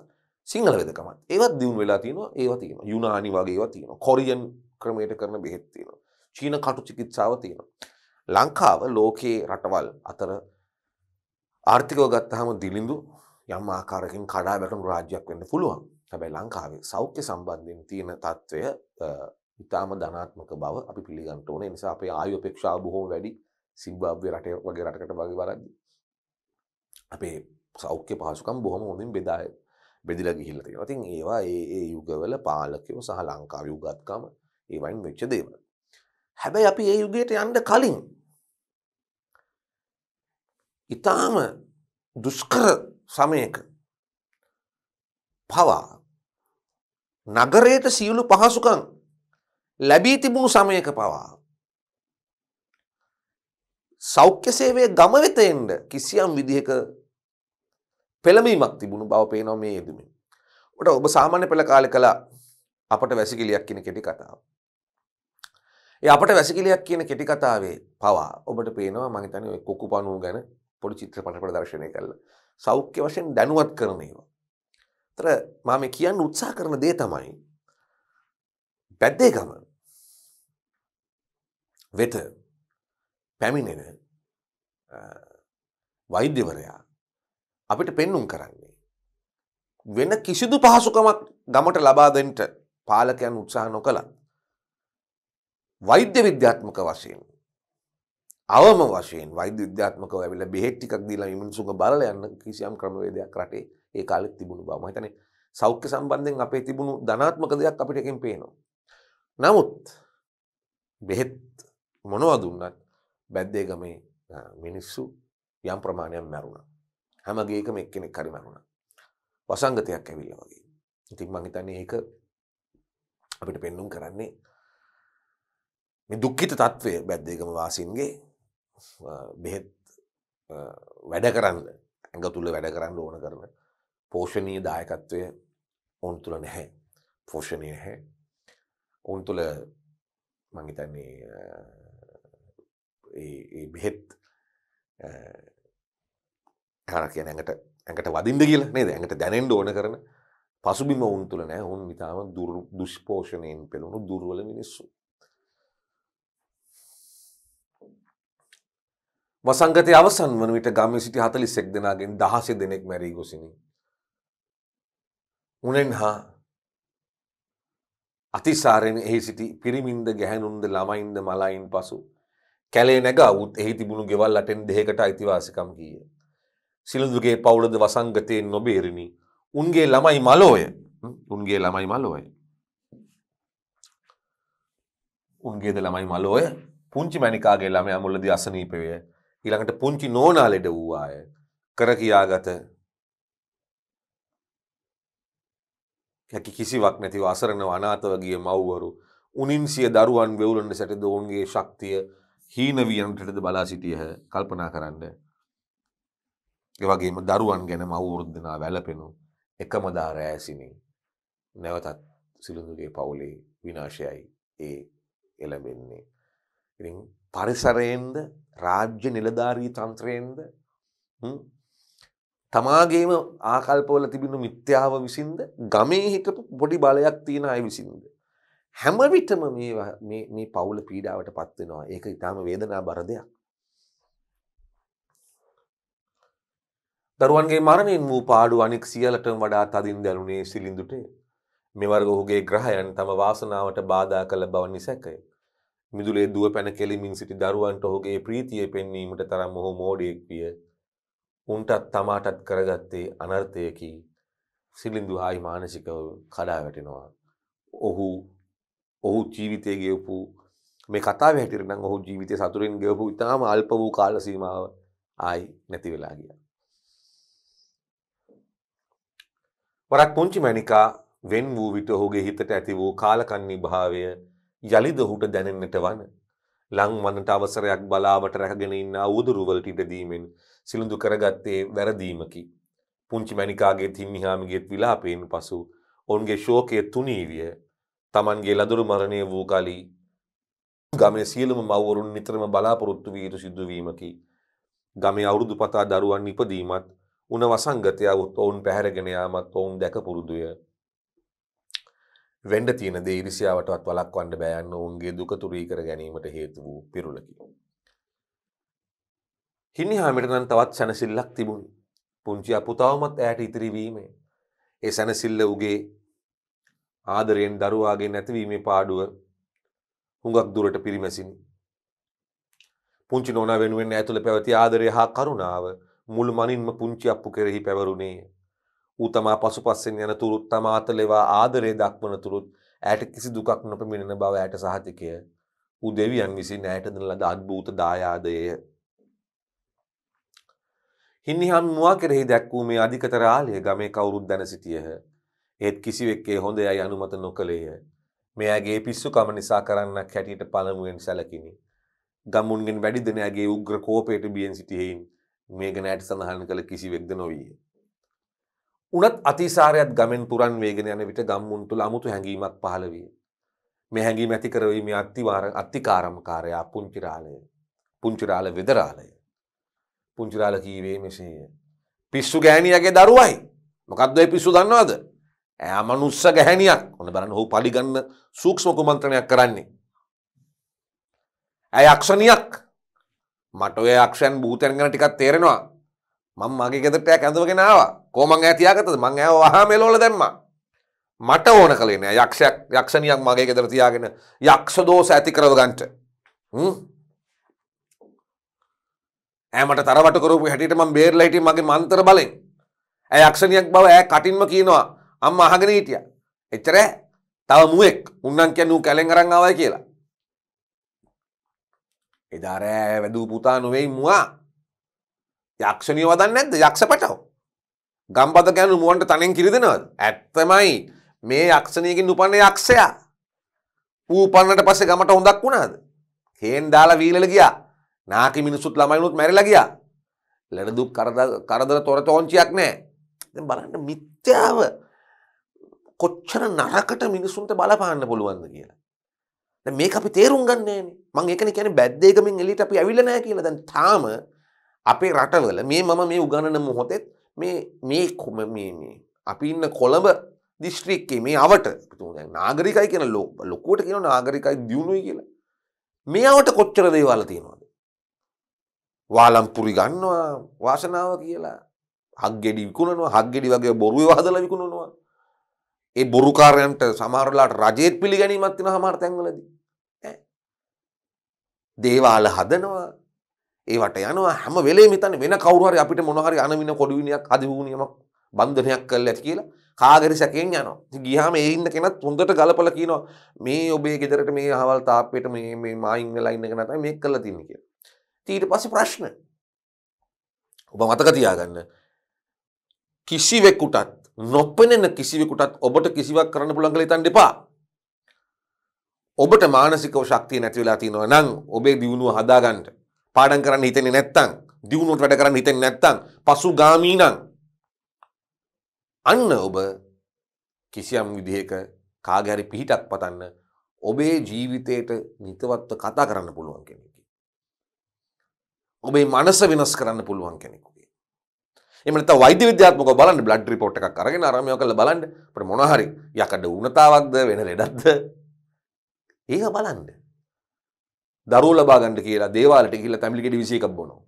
සිංහල වෙදකමත් ඒවත් දියුණු වෙලා තියෙනවා ඒව තියෙන යුනානි වගේ ඒවා තියෙන කොරියන් ක්‍රමයට කරන බෙහෙත් තියෙනවා චීන කටු චිකිත්සාව තියෙනවා ලංකාව ලෝකයේ රටවල් අතර ආර්ථිකව ගත්තහම දිලිඳු යම් ආකාරකින් කඩා වැටුණු රාජ්‍යයක් වෙන්න පුළුවන් හැබැයි ලංකාවේ සෞඛ්‍ය සම්බන්ධයෙන් තියෙන තත්ත්වය ඉතාම ධනාත්මක බව අපි පිළිගන්න ඕනේ. ඒ නිසා අපේ ආයු අපේක්ෂාව බොහොම වැඩි. සිම්බාබ්වේ රටේ වගේ රටකට වගේ වරද්දී. අපේ සෞඛ්‍ය පහසුකම් බොහොම හොඳින් බෙදා බෙදලා ගිහිල්ලා තියෙනවා. ඉතින් ඒවා ඒ ඒ යුගවල පාලකයෝ සහ ලංකාවේ යුගත්කම ඒවයින් වෙච්ච දේවල්. හැබැයි අපි ඒ යුගයට යන්න කලින් ඊටාම දුෂ්කර සමයක පවා නගරයට සියලු පහසුකම් ලැබී තිබූ සමයක පවා. සෞඛ්‍ය සේවය ගම වෙත එන්ඩ කිසියම් විදිහක පෙළමීමක් තිබුණු බව පේනව මේ යෙදමින්. ඔට ඔබ සාමාන්‍ය පෙළ කාලෙ කළ අපට වැසිකිලියක් කියන කෙටි කතාව. ඒ අපට වැසිකිලියක් කියන කෙටි කතාවේ පවා ඔබට පේනවා මහිතන කොකු පනුව ගැන පොඩි චිත්‍රපට ප්‍රදර්ශනය කල්ල සෞඛ්‍ය වශයෙන් දැනුවත් කරන ඒවා. තර මාම කියන්න උත්සා කරන දේ තමයි. පැද්දේ ගමන් වෙත පැමිණෙන වෛද්‍යවරයා අපිට පෙන්නුම් කරන්නේ. වෙන කිසිදු පහසුකමක් ගමට ලබාදෙන්ට පාලකයන් උත්සාහ නොකළත්. වෛද්‍ය විද්‍යාත්මක වශයෙන්. අවම වශයෙන් වෛද්‍ය විද්‍යාත්මක ඇවිල බෙහෙට්ටිකක් දීලා මිනිසුක බල යන්න කිසියම් ක්‍රමවේදයක් රටේ ඒ කාලෙත් තිබුණු බව හිතන සෞඛ්‍ය සම්බන්ධයෙන් අපේ තිබුණු ධනාත්මක දෙයක් අපිට එකෙන් පේනවා. නමුත් බෙහෙත් මොනවා දුන්නත් බැද්දේ ගමේ මිනිස්සු යම් ප්‍රමාණයක් මැරුණ. හැමගේකම එක්කෙනෙක් හරි මැරුණ. වසංගතයක් ඇවිල්ල වගේ. ඉතින් මං හිතන්නේ ඒක අපිට පෙන්නුම් කරන්නේ මේ දුක්ඛිත తත්වය බැද්දේගම වාසින්ගේ බෙහෙත් වැඩ කරන්න ඇඟ තුල වැඩ කරන්න ඕන කරන පෝෂණීය දායකත්වය ඔවුන් තුළ නැහැ පෝෂණය නැහැ ඔවුන් තුළ මංහිතන්නේ බෙහෙත් හර කිය ඇඟට ඇඟට වදින්ද කියල නේද ඇඟට දැනෙන්ට ඕන කරන පසුබිම උන් තුළ නෑ උන් විතාම දුෂ්පෝෂණයෙන් පෙළුණු දුර්වල මිනිස්සු. වසංගතය අවසන් වන විට ගම සිටි හතලි සෙක් දෙනාගෙන් දහසය දෙනෙක් මැරී ගොසිනි. උනෙන් හා අතිසාරෙන් එහි සිටි පිරිමින්ද ගැහැනුන්ද ළමයින්ද මලයින් පසු කැලේ නැගවුත් එහි තිබුණු ගෙවල් අටෙන් දෙහකට අයිතිවාසිකම් කීය. සිළුඳුගේ පවුලද වසංගතයෙන් නොබේරිණි උන්ගේ ළමයි මලෝය උන්ගේ ළමයි මලෝය. උන්ගේද ළමයි මලෝය පුංචි මැනිකාගේ ළමය මුල්ලද අසනීපවය ඉළඟට පුංචි නෝනා ලෙඩ වූවාය කර කියාගත හැකි කිසිවක් නැතිව අසරණව අනාතවගේ මව්වරු උනින් සිය දරුවන් වෙවුලන්න සැට දෝන්ගේ ශක්තිය හීනවියන්ටද බලා සිටියහ කල්පනා කරන්න. එවගේම දරුවන් ගැන මවුරුද්ධනා වැලපෙනු එකමදා රෑසිනින් නැවතත් සිළුඳුගේ පවුලේ විනාශයයි ඒ එළඹෙන්නේ. ඉ පරිසරයෙන්ද රාජ්‍ය නිලධාරී තන්ත්‍රයෙන්ද තමාගේම ආකල්පවල තිබිණු මිත්‍යාව විසින්ද ගමේ හිටපු පොඩි බලයක් තියෙන අය විසින්ද. හැම විටම මේ මේ පවුල පීඩාවට පත් වෙනවා. ඒක ඊටාම වේදනා බර දෙයක්. දරුවන්ගේ මරණයෙන් වූ පාඩු අනෙක් සියලටම වඩා තදින් දැනුනේ සිලින්දුට. මෙවර්ග ඔහුගේ ග්‍රහයන් තම වාසනාවට බාධා කළ බව නිසැකය. මිදුලේ දුව පැන කෙලිමින් සිටි දරුවන්ට ඔහුගේ ප්‍රීතිය පෙන්වීමට තරම් ඔහු මෝඩයෙක් විය. උන්ටත් තමාටත් කරගත්තේ අනර්ථයකි. සිලින්දු ආයි මානසිකව කඩා වැටෙනවා. ඔහු ඔහු ජීවිතය ගෙවපු මේ කතා හැටිරනම් ඔහු ජීවිතය සතුරෙන් ගෙවපු ඉතාම අල්ප වූ කාලසීමාව ආයි නැති වෙලා ගිය. වරක් පුංචි මැනිකා වෙන් වූ විට ඔහුගේ හිතට ඇති වූ කාලකන්නි භාවය යළිද ඔහුට දැනෙන්නට වන ලං වන්නට අවසරයක් බලාවට රැකගෙන ඉන්න අවුදුරුවලට ඉඩදීමෙන් සිළුඳු කරගත්තේ වැරදීමකි. පුංචි මැනිකාගේ තින්නිහාමිගෙත් විලාපයෙන් පසු ඔවුන්ගේ ශෝකය තුනීවිය තමන්ගේ ලඳුරු මරණය වූ කලී ගමේ සියලුම මව්වරුන් නිතරම බලාපොරොත්තු විය යුතු සිදුවීමකි. ගමේ අවුරුදු පතා දරුවන් ඉපදීමත් උන වසංගතය වුත් ඔවුන් පැහැරගෙන යාමත් ඔවුන් දැක පුරුදුය. වෙන්ඩ තියෙන දේ ඉරිසියාවටත් වලක්වන්න බෑයන්න ඔවුන්ගේ දුකතුරී කර ගැනීමට හේතු වූ පිරුලකි. හිනි හාමිටනන් තවත් සැනසිල්ලක් තිබුණ පුංචි අපපුතාවමත් ඇයට ඉතිරිවීමේ. ඒ සැනසිල්ල වගේ ආදරයෙන් දරුවාගේ නැතිවීමේ පාඩුව හුඟක් දුරට පිරිමැසිනි. පුංචි නෝනා වෙනුවෙන් ඇතුළ පැවති ආදරය හා කරුණාව මුළු මනින්ම පුංචි අප්පු කෙරෙහි පැවරුණේ. ඌ තමා පසුපස්සෙන් යන තුරුත් තමා අතලෙවා ආදරය දක්වන තුරුත් ඇයට කිසි දුකක් නොපමිණෙන බව ඇයට සහතිකය. ඌ දෙවියන් විසින් ඇයට දෙන ලද අද්භූත දායාදය. හින්නිහම් මුවා කෙරෙහි දැක්වූ මේ අධිකතර ආලය ගමේ කවුරුත් දැන සිටියහ. ඒත් කිසිවෙක්කේ හොඳ අයි අනුමත නොකළේය. මෙයාගේ පිස්සුකම නිසා කරන්නක් හැටියට පළමුුවෙන් සැලකිනි. ගම්මුන්ගෙන් වැඩි දෙනයාගේ උග්‍ර කෝපයට බියෙන් සිටිහෙයින් මේ ගැනෑට සඳහන් කළ කිසිවෙක්ද නොවීය. උනත් අතිසාරයත් ගමෙන් පුරන් වේගෙන යන විට ගම්මුන් තුළ අමුතු හැඟීමක් පහළ විය. මේ හැඟීම ඇති කරවීම අත්තිවාර අත්තිකාරම්කාරයා පුංචිරාලය. පුංචිරාල වෙදරාලය. පුංචිරාල කීවේ මෙසේය. පිස්සු ගෑණියගේ දරුවයි. මොකක්දයි පිස්සු දන්නවාද? ඇමනුස්ස ගැහැණියක් ඔන්න බලන්න ඔහු පලිගන්න සූක්ෂම කුමන්ත්‍රණයක් කරන්නේ. ඇය යක්ෂණියක් මට ඔය යක්ෂයන් භූතයන් ගැන ටිකක් තේරෙනවා. මම මගේ ගෙදරට යක් ඇඳවගෙන ආවා. කොහොමං ඈ තියාගත්තද? මං ඈව වහා මෙලවල දැම්මා. මට ඕන කලේ නෑ යක්ෂයක් යක්ෂණියක් මගේ ගෙදර තියාගෙන යක්ෂ දෝෂ ඇති කරව ගන්නට. හ්ම්. ඈ මට තරවට කරපු හැටියට මම බේරලා හිටියේ මගේ මන්තර බලෙන්. ඇය යක්ෂණියක් බව ඈ කටින්ම කියනවා. අම්ම අහගෙන හිටිය එච්චර තව මුවෙක් උන්නන් කැනූ කැලෙන් අරන් ආවයි කියලා එදාරෑ වැදූ පුතා නොවෙයි මවා යක්ෂණය වදන්න ඇද යක්ෂ පටව ගම්පත ගැනු මුවන්ට තනෙන් කිරිදෙනවද ඇත්තමයි මේ යක්ෂණයකින් උපන්න යක්ෂයා ඌපන්නට පස්සේ ගමට හොඳක් වුණාද හේන් දාලා වීලල ගියා නාකි මිනිසුත් ළමයිනුත් මැරිලා ගියා ලෙඩදුක් කරදර තොර තෝංචියක් නෑ දැන් බලන්න මිත්‍යාව කොච්චර නරකට මිනිසුන්ට බලපාන්න පුළුවන්ද කියලා. දැන් මේක අපි තේරුම් ගන්න නෑනේ. මම ඒකනේ කියන්නේ බැද්දේකමින් එළියට අපි ඇවිල්ලා නෑ කියලා. දැන් තාම අපේ රටවල මේ මම මේ උගන්නන මොහොතේ මේ මේ මේ මේ අපි ඉන්න කොළඹ දිස්ත්‍රික්කේ මේ අවට නාගරිකයි කියන ලොකුවට කියන නාගරිකයි දියුණුයි කියලා. මේ අවට කොච්චර දේවල් තියෙනවද. වාලම්පුරි ගන්නවා වාසනාව කියලා හක්ගෙඩි විකුණනවා හක්ගෙඩි වගේ බොරුව හදල විකුණනවා ඒ බොරුකාරයන්ට සමහරලාට රජයත් පිළිගැනීමත් වෙන සමහර තැන්වලදී. දේවාල හදනවා. ඒවට යනවා හැම වෙලේම හිතන්නේ වෙන කවුරු හරි අපිට මොන හරි අනමින කොඩුවිනියක් අදිවුණියමක් බන්ධනයක් කරලා ඇති කියලා කාගරි සැකයෙන් යනවා. ගියාම ඒ ඉන්න කෙනත් හොඳට ගලපලා කියනවා මේ ඔබේ ගෙදරට මේ අහවල් තාප්පෙට මේ මේ මායින් වෙලා ඉන්න කෙනා තමයි මේක කරලා තින්නේ කියලා. ඊට පස්සේ ප්‍රශ්න. ඔබ මතක තියාගන්න. කිසිවෙකුටත් නොපෙනෙන කිසිවෙකුටත් ඔබට කිසිවක් කරන්න පුළන් කළ තන් දෙපා. ඔබට මානසිකව ශක්තිය නැතිවෙලා තිනව නං ඔබේ දියුණුව හදාගන්ට පාඩන් කරන්න හිතෙන නැත්තං දියුණුවට වැඩ කරන්න හිතෙන් නැත්තං පසු ගාමීනං අන්න ඔබ කිසියම් විදිහක කාගැරි පිහිටක් පතන්න ඔබේ ජීවිතයට නිතවත්ව කතා කරන්න පුළුවන් කෙනෙකි. ඔබේ මනස වෙනස් කරන්න පුළුවන් කෙනෙකු. එමනත වෛද්‍ය විද්‍යාත්මක බලන්න බ්ලඩ් රිපෝට් එකක් අරගෙන අරමය කළ බලන්න පට මොනහරි යකඩ උනතාවක්ද වෙන ලෙඩක්ද ඒක බලන්න දරු ලබාගන්න කියලා දේවාලට කියල තැමිලිෙට විසේකක් බොනවා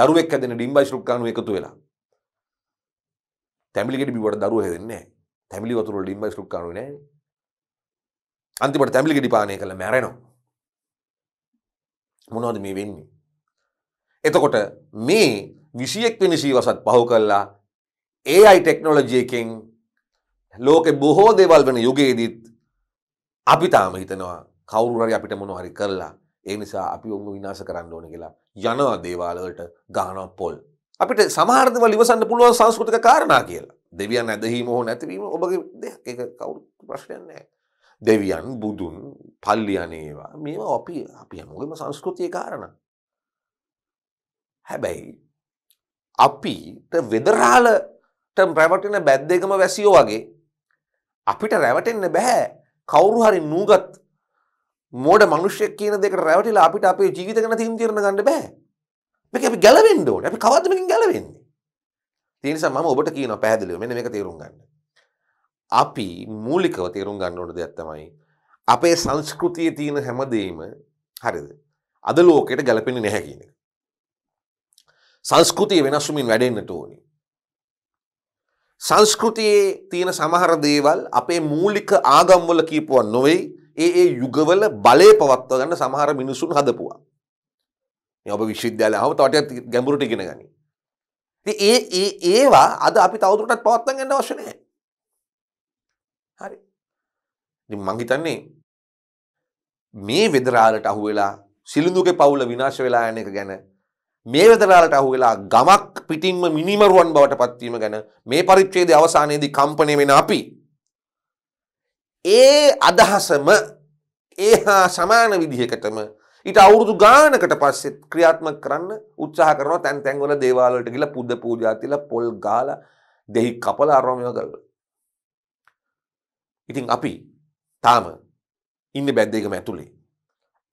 දරුවෙක් ඇදෙන ඩිම්බයි ශෘක්කාණු එකතු වෙලා තැමිලිෙට බිවට දරුව හෙදන්නේ තැමිලි වතුර ඩිම්බයි ශෘක්කාණු නෑ අන්තිමට තැමිලිගෙඩි පානය කළ මැරෙනවා මොනවද මේ වෙන්නේ එතකොට මේ විසියෙක්වෙනි සීවසත් පහු කල්ලා ඒයි ටෙක්නොලජයකින් ලෝකෙ බොහෝ දේවල් වෙන යුගයේදීත් අපි තාම හිතනවා කවුරුරරි අපිට මොන හරි කරලා ඒ නිසා අපි ඔන්න විනාස කරන්න ඕන කියලා යනවා දේවාලවලට ගානවා පොල් අපිට සමාර්ධවල ඉවසන්න පුළුවන් සංස්කෘතික කාරණා කියලා දෙවියන් ඇදහීම හෝ නැතිවීම ඔබගේ දෙයක් එක කවුරු ප්‍රශ්නයන්නේ දෙවියන් බුදුන් පල්ලියනේවා මේවා අපි අපි හැමෝගෙම සංස්කෘතිය කාරණ හැබැයි අපිට වෙදරාලට රැවටෙන බැද්දේකම වැසියෝ වගේ අපිට රැවටෙන්න බැහැ කවුරු හරි නූගත් මෝඩ මනුෂ්‍යයක් කියන දෙකට රැවටිලා අපිට අපේ ජීවිත ගැන තීන් තීරණ ගන්න බෑ මේක අපි ගැලවෙන්න ඕනේ අපි කවද්ද මේකෙන් ගැලවෙන්නේ ඒ නිසා මම ඔබට කියනවා පැහැදිලිව මෙන්න මේක තේරුම් ගන්න අපි මූලිකව තේරුම් ගන්න ඕන දෙයක් තමයි අපේ සංස්කෘතියේ තියෙන හැමදේම හරිද අද ලෝකයට ගැලපෙන්නේ නැහැ කියන එක සංස්කෘතිය වෙනස්ුමින් වැඩෙන්න්නට ඕනි. සංස්කෘතියේ තියෙන සමහර දේවල් අපේ මූලික ආගම්වල කීපුවන් නොවෙයි ඒ ඒ යුගවල බලය පවත්ව ගන්න සමහර මිනිසුන් හදපුවා. ඔබ විශ්විද්‍යාල හම තටත් ගැඹුරට ඉගෙන ගනි. ඒ ඒ ඒවා අද අපි තවදුරටත් පවත්ව ගන්න වශනය. හරි. මංහිතන්නේ මේ වෙදරාලට අහු වෙලා සිලිඳුගේ පවුල විනාශ වෙලා යන එක ගැන මේ වෙදරාලට අහුවෙලා ගමක් පිටින්ම මිනිමරුවන් බවට පත්වීම ගැන මේ පරිච්ඡේදය අවසානයේදී කම්පණය වෙන අපි ඒ අදහසම ඒ හා සමාන විදිහකටම ඊට අවුරුදු ගානකට පස්සෙත් ක්‍රියාත්මක කරන්න උත්සාහ කරනවා තැන් තැන්වල දේවාල වලට ගිහලා පුද පූජා තියලා පොල් ගාලා දෙහි කපලා අරමව කරලා ඉතින් අපි තාම ඉන්න බැද්දේකම ඇතුලේ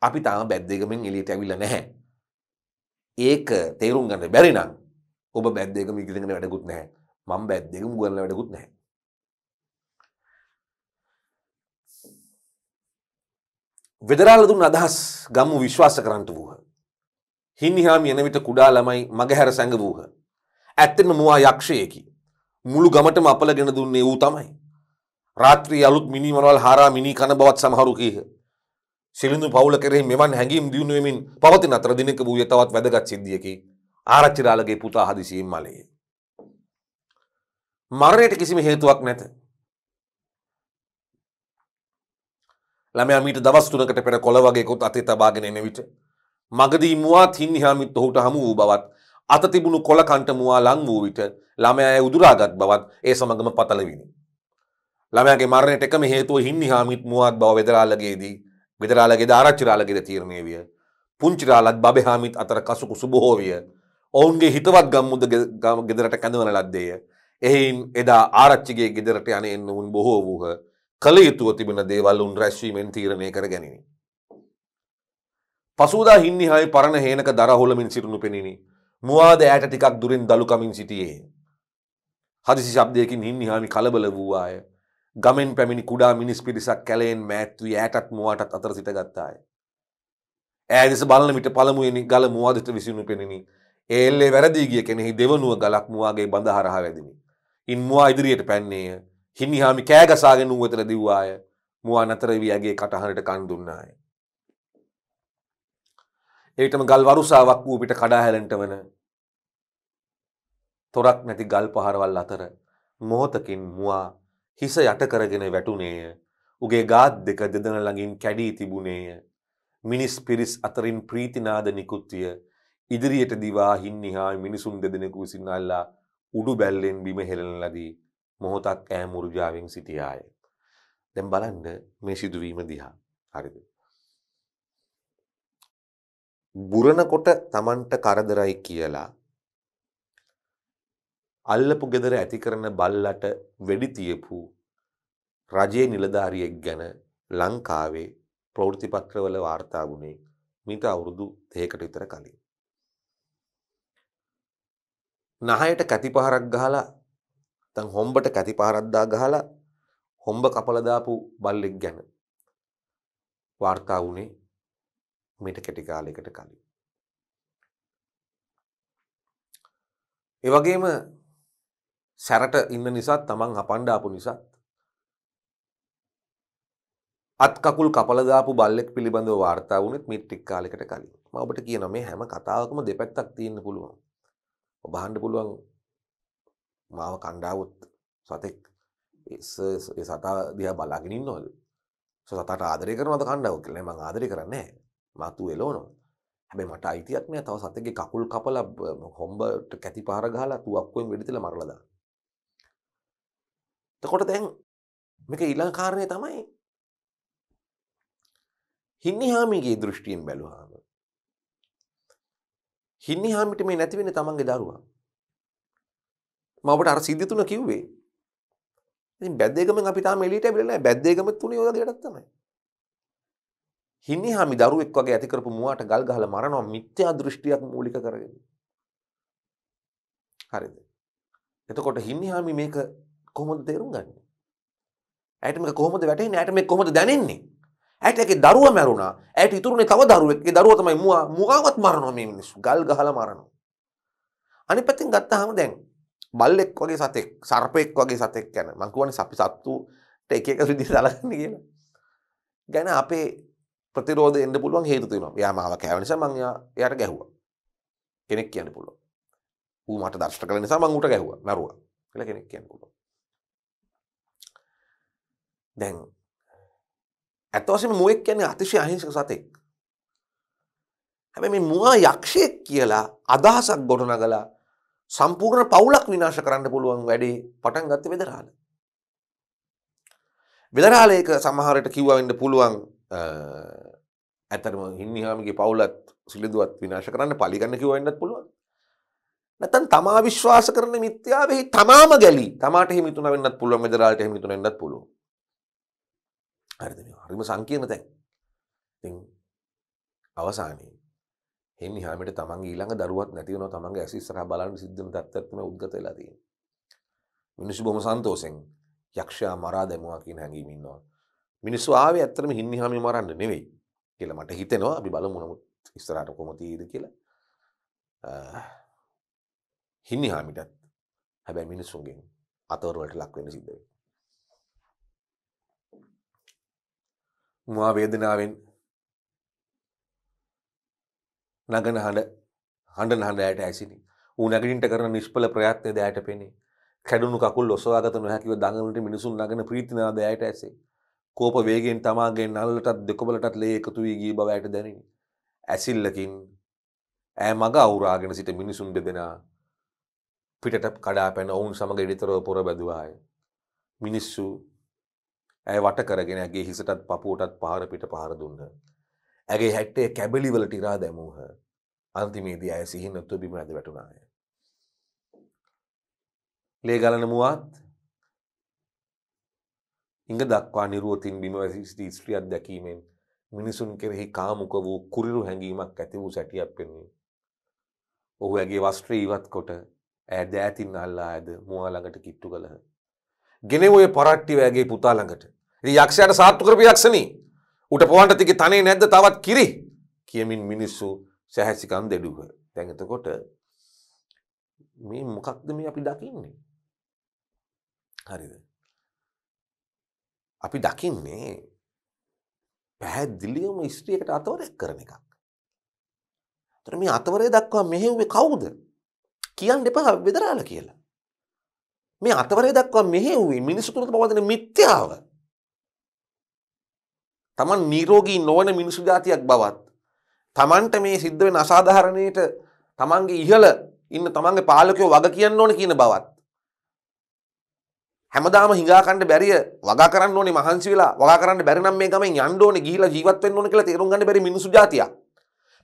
අපි තාම බැද්දේකමෙන් එළියට ඇවිල්ලා නැහැ ඒක තේරුම් ගන්න බැරිනම් ඔබ බැද්දක මිකිසිගෙන වැඩකුත් නෑ මං බැද්දකම ගුවල වැඩකුත් නෑ වෙදරාල දුන් අදහස් ගම්මු විශ්වාස කරන්ට වූහ. හින්නිහාම යනවිට කුඩා ළමයි මගහැර සැඟ වූහ. ඇත්තෙන්ම මවා යක්ෂයකි. මුළු ගමටම අපලගෙන දුන්නේ වූ තමයි. රාත්‍රී අලුත් මිනිමනවල් හාරා මිනි කන බවත් සමහරු කීහ. සිලිඳු පවුල කෙරෙහි මෙවන් හැඟීම් දියුණු වෙමින් පවතින අතර දිනක වූයේ තවත් වැදගත් සිද්ධියකි ආරච්චිලාලගේ පුතා හදිසියෙන් මළේ. මරණයට කිසිම හේතුවක් නැත. ළමයා මීට දවස් තුනකට පෙර කොළ වගේකුත් අතේ තබාගෙන එන විට මගදී මුවාත් හින්නිහාමිත් ඔහුට හමු වූ බවත් අත තිබුණු කොළ කන්ට මුවා ලං වූ විට ළමයා උදුරාගත් බවත් ඒ සමගම පතලවිනි. ළමයාගේ මරණයට එකම හේතුව හින්නිහාමිත් මුවාත් බව වෙදරාලගේදී ගෙදරාලගේද ආරච්චිරාලගෙද තීරණය විය. පුංචිරාලත් බබහාමිත් අතර කසුකු සුබොහෝ විය. ඔවුන්ගේ හිතවත් ගම්මුද ගෙදරට කැඳවන ලද්දේය. එහෙයින් එදා ආරච්චිගේ ගෙදරට යන එන්න උන් බොහෝ වූහ කළ යුතුව තිබෙන දේවල් උන් රැස්වීමෙන් තීරණය කර ගැනිනි. පසුදා හින්නිහායි පරණ හේනක දරහොලමින් සිරුණු පෙනිනි. මුවාද ඇයට ටිකක් දුරින් දළුකමින් සිටියේ. හදිසි ශබ්දයකින් හින්නිහාමි කලබල වූවාය. ගමෙන් පැමිණි කුඩා මිනිස් පිරිසක් කැලයෙන් මෑත්වී ඈටත් මුවාටත් අතර සිට ගත්තාය. ඇදෙස බලන විට පළමුුවනි ගල මුවාදට විසිුණු පෙනෙනි ඒල්ලේ වැරදිීගිය කෙනෙහි දෙවනුව ගලක් මුවාගේ බඳහරහා වැදිනි. ඉන් මවා ඉදිරියට පැන්නේය හිමිහාමි කෑගසාගෙන වුවතර දිව්වාය මවා නතරවී ඇගේ කටහනට කන් දුන්නාය. ඒටම ගල් වරුසාාවක් වූ පිට කඩාහැලෙන්ට වන තොරක් නැති ගල් පහරවල් අතර මොහොතකින් මවා හිස යට කරගෙන වැටුනේය. උගේ ගාත් දෙක දෙදන ළඟින් කැඩී තිබුණේය. මිනිස් පිරිස් අතරින් ප්‍රීතිනාද නිකුත්විය. ඉදිරියට දිවා හින්නි හා මිනිසුන් දෙදෙනෙකු විසින් අල්ලා උඩු බැල්ලෙන් බිම හෙළන ලදී මොහොතක් ඈ මුරුජාවෙන් සිටියාය. දැන් බලන්න මේ සිදුවීම දිහා. හරිද? බුරණකොට Tamanට කරදරයි කියලා අල්ලපු ගෙදර ඇති කරන බල්ලට වෙඩි තියපු රජයේ නිලධාරියෙක් ගැන ලංකාවේ ප්‍රවෘතිපත්‍රවල වාර්තා වුණේ මීට අවුරුදු දෙකකට විතර කලින්. නහයට කැතිපහරක් ගහලා නැත්නම් හොම්බට කැතිපහරක් දා ගහලා හොම්බ කපලා දාපු බල්ලෙක් ගැන වාර්තා වුණේ මීට කෙටි කාලයකට කලින්. ඒ වගේම සැරට ඉන්න නිසාත් තමන් හපන්ඩාපු නිසාත් අත්කකුල් කපලදාපු බල්ලෙක් පිළිබඳව වාර්තා වුණෙත් මිට්ටික් කාලෙකට කලින් ම ඔබට කියන මේ හැම කතාවකම දෙපැත්තක් තියෙන්න පුළුවන් ඔබහන්ඩ පුළුවන් මාව කණ්ඩාවොත් සතෙක් සතා දිහ බලාගෙනින් නොද සතට ආදරය කරනවද කණ්ඩාව කියලේ මං ආදරය කරන්නේ මතු එලෝනො හැබැ මට අයිතියක් නෑ තව සතගේ කකුල් කපල හොම්බට කැති පාරගාලා තුවක්කුවෙන් වෙඩිතිල මරලදා එතකොට දැන් මේක ඊළඟ කාරණය තමයි හින්නිහාමිගේ දෘෂ්ටියෙන් බැලුවාම හින්නිහාමිට මේ නැති වෙන්නේ තමන්ගේ දරුවා. මම ඔබට අර සිද්ධි තුන කිව්වේ. ඉතින් බැද්දේගමෙන් අපි තාම එළියට ඇවිල්ලා නැහැ. බැද්දේගමෙත් තුනේ ඔය වගේ එකක් තමයි. හින්නිහාමි දරුවෙක් වගේ ඇති කරපු මුවාට ගල් ගහලා මරනවා මිත්‍යා දෘෂ්ටියක් මූලික කරගෙන. හරිද? එතකොට හින්නිහාමි මේක කොහොමද තේරුම් ගන්න. ඇයට මේ කොහොමද වැටෙන්නේ? ඇයට මේ කොහොමද දැනෙන්නේ? ඇයට ඒකේ දරුවා මැරුණා. ඇයට ඉතුරුනේ තව දරුවෙක්. ඒ දරුවා තමයි මුවා මුවාවත් මරනවා මේ මිනිස්සු. ගල් ගහලා මරනවා. අනිත් පැත්තෙන් ගත්තාම දැන් බල්ලෙක් වගේ සතෙක්, සර්පෙක් වගේ සතෙක් ගැන මම කියන්නේ අපි සත්තුට එක එක විදිහට සලකන්නේ කියලා. ගැන අපේ ප්‍රතිරෝධය එන්න පුළුවන් හේතු තියෙනවා. එයා මාව කෑව නිසා මම එයාට ගැහුවා. කෙනෙක් කියන්න පුළුවන්. ඌ මට දෂ්ට කළ නිසා මම ඌට ගැහුවා, මැරුවා කියලා කෙනෙක් කියන්න පුළුවන්. දැන් ඇත්තවසම මුවෙක් කියන්නේ අතිශය අහිංසක සතෙක්. හැබැයි මේ මුවා යක්ෂයෙක් කියලා අදහසක් ගොඩනගලා සම්පූර්ණ පවුලක් විනාශ කරන්න පුළුවන් වැඩේ පටන් ගත්තේ වෙදරාල. වෙදරාල ඒක සමහරට කිව්වා වෙන්න පුළුවන් ඇතරම හින්නිහාමිගේ පවුලත් සිලිදුවත් විනාශ කරන්න පලිගන්න කිව්වා වෙන්නත් පුළුවන්. නැතන් තමා විශ්වාස කරන මිත්‍යාවෙහි තමාම ගැලී තමාට හිමිතුන වෙන්නත් පුළුවන් වෙදරාලට හිමිතුන වෙන්නත් පුළුවන්. හරිද මේ හරිම සංකීර්ණ තැන්. ඉතින් අවසානයේ හෙන් එහාමට තමන්ගේ ඊළඟ දරුවත් නැති වෙනවා තමන්ගේ ඇස් ඉස්සරහා බලන්න සිද්ධ වෙන තත්ත්වයක් තමයි උද්ගත වෙලා තියෙන්නේ. මිනිස්සු බොහොම සන්තෝෂෙන් යක්ෂයා මරා දැමුවා කියන හැඟීම ඉන්නවා. මිනිස්සු ආවේ ඇත්තටම හින් එහාමේ මරන්න නෙවෙයි කියලා මට හිතෙනවා. අපි බලමු නමුත් ඉස්සරහට කොහොමද තියෙද කියලා. හින් එහාමිටත් හැබැයි මිනිස්සුන්ගෙන් අතවරවලට ලක් වෙන්න සිද්ධ වෙනවා. මා වේදනාවෙන් නගන හඬ හඬන හඬ ඇයට ඇසිනි. ඌ නැගිටින්ට කරන නිෂ්ඵල ප්‍රයත්නය දෑයට පෙනේ. කැඩුණු කකුල් ඔසවාගත නොහැකිව දඟලනට මිනිසුන් නගන ප්‍රීතිනාද ඇයට ඇසේ. කෝප වේගයෙන් තමාගේ නල්ලටත් දෙකොබලටත් ලේ එකතු වී ගිය බව ඇයට දැනිනි. ඇසිල්ලකින් ඈ මග අවුරාගෙන සිට මිනිසුන් දෙදෙනා පිටට කඩා පැන ඔවුන් සමග ඉඩිතරව පොර බැදුවාය. මිනිස්සු ඇය වට කරගෙන ඇගේ හිසටත් පපුුවටත් පහර පිට පහර දුන්න. ඇගේ හැට්ටේ කැබෙලිවල ටිරා දැමූහ අන්තිමේදී ඇය සිහිනොත්තු බිම ඇද වැටුණාය. ලේ ගලන මුවත් ඉඟ දක්වා නිරුවතින් බිම වැසිටි ස්ත්‍රියත් දැකීමෙන් මිනිසුන් කෙරෙහි කාමුක වූ කුරිරු හැඟීමක් ඇති වූ සැටියක් පෙන්නේ. ඔහු ඇගේ වස්ත්‍රීවත් කොට ඇ දෑතින් අල්ලා ඇද මුවලඟට කිට්ටු කළහ. ගෙනෙව ඔය පරට්ටිවෑගේ පුතා ළඟට. යක්ෂයට සාත්තු කරපු යක්ෂණී උට පොවන්ට තික තනේ නැද්ද තවත් කිරි කියමින් මිනිස්සු සැහැසිකන් දෙඩුව. දැඟතකොට මේ මොකක්ද මේ අපි දකින්නේ. හරිද. අපි දකින්නේ පැහැදිලියම ස්ත්‍රියකට අතවරයක් කරන එකක්. තර මේ අතවරය දක්වා මෙහෙවේ කවුද කියන්න එපා වෙදරාල කියලා. මේ අතවරය දක්වා මෙහෙව්වේ මිනිසු තුළ පවතින මිත්‍යාව. Taman නිරෝගී නොවන මිනිසු జాතියක් බවත් Tamanට මේ සිද්ධ වෙන අසාධාරණයට Tamanගේ ඉහළ ඉන්න Tamanගේ පාලකයෝ වග කියන්න ඕන කියන බවත් හැමදාම හිඟාකණ්ඩ බැරිය වගා කරන්න ඕනේ මහන්සි වෙලා වගා කරන්න බැරි නම් මේ ගමෙන් යන්න ඕනේ ගිහිලා ජීවත් වෙන්න ඕනේ කියලා තේරුම් ගන්න බැරි මිනිසු జాතියක්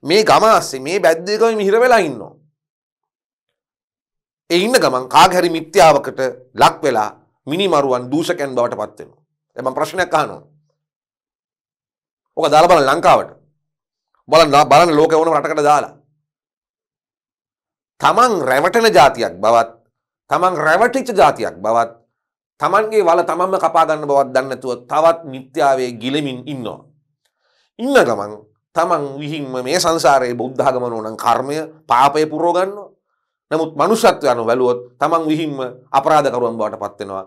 මේ ගම ASCII මේ බැද්දේ ගමේ මිහිර වෙලා ඉන්නවා ඒ ඉන්න ගමන් කාගහැරි මිත්‍යාවකට ලක් වෙලා මිනිමරුවන් දූෂකයන් බවට පත් වෙනවා. දැන් මම ප්‍රශ්නයක් අහනවා. ඔක දාලා බලන්න ලංකාවට. බලන්න බලන්න ලෝකේ ඕනම රටකට දාලා. තමන් රැවටෙන જાතියක් බවත් තමන් රැවටිච්ච જાතියක් බවත් තමන්ගේ වල තමන්ම කපා ගන්න බවත් දන්නේ නැතුව තවත් මිත්‍යාවේ ගිලෙමින් ඉන්නවා. ඉන්න ගමන් තමන් විහිින්ම මේ සංසාරයේ බුද්ධ ආගම නෝනම් කර්මය පාපය පුරව ගන්නවා. නමුත් මනුෂ්‍යත්වයන වැළුවොත් තමන් විහිම්ම අපරාධකරුවන් බවට පත්වෙනවා.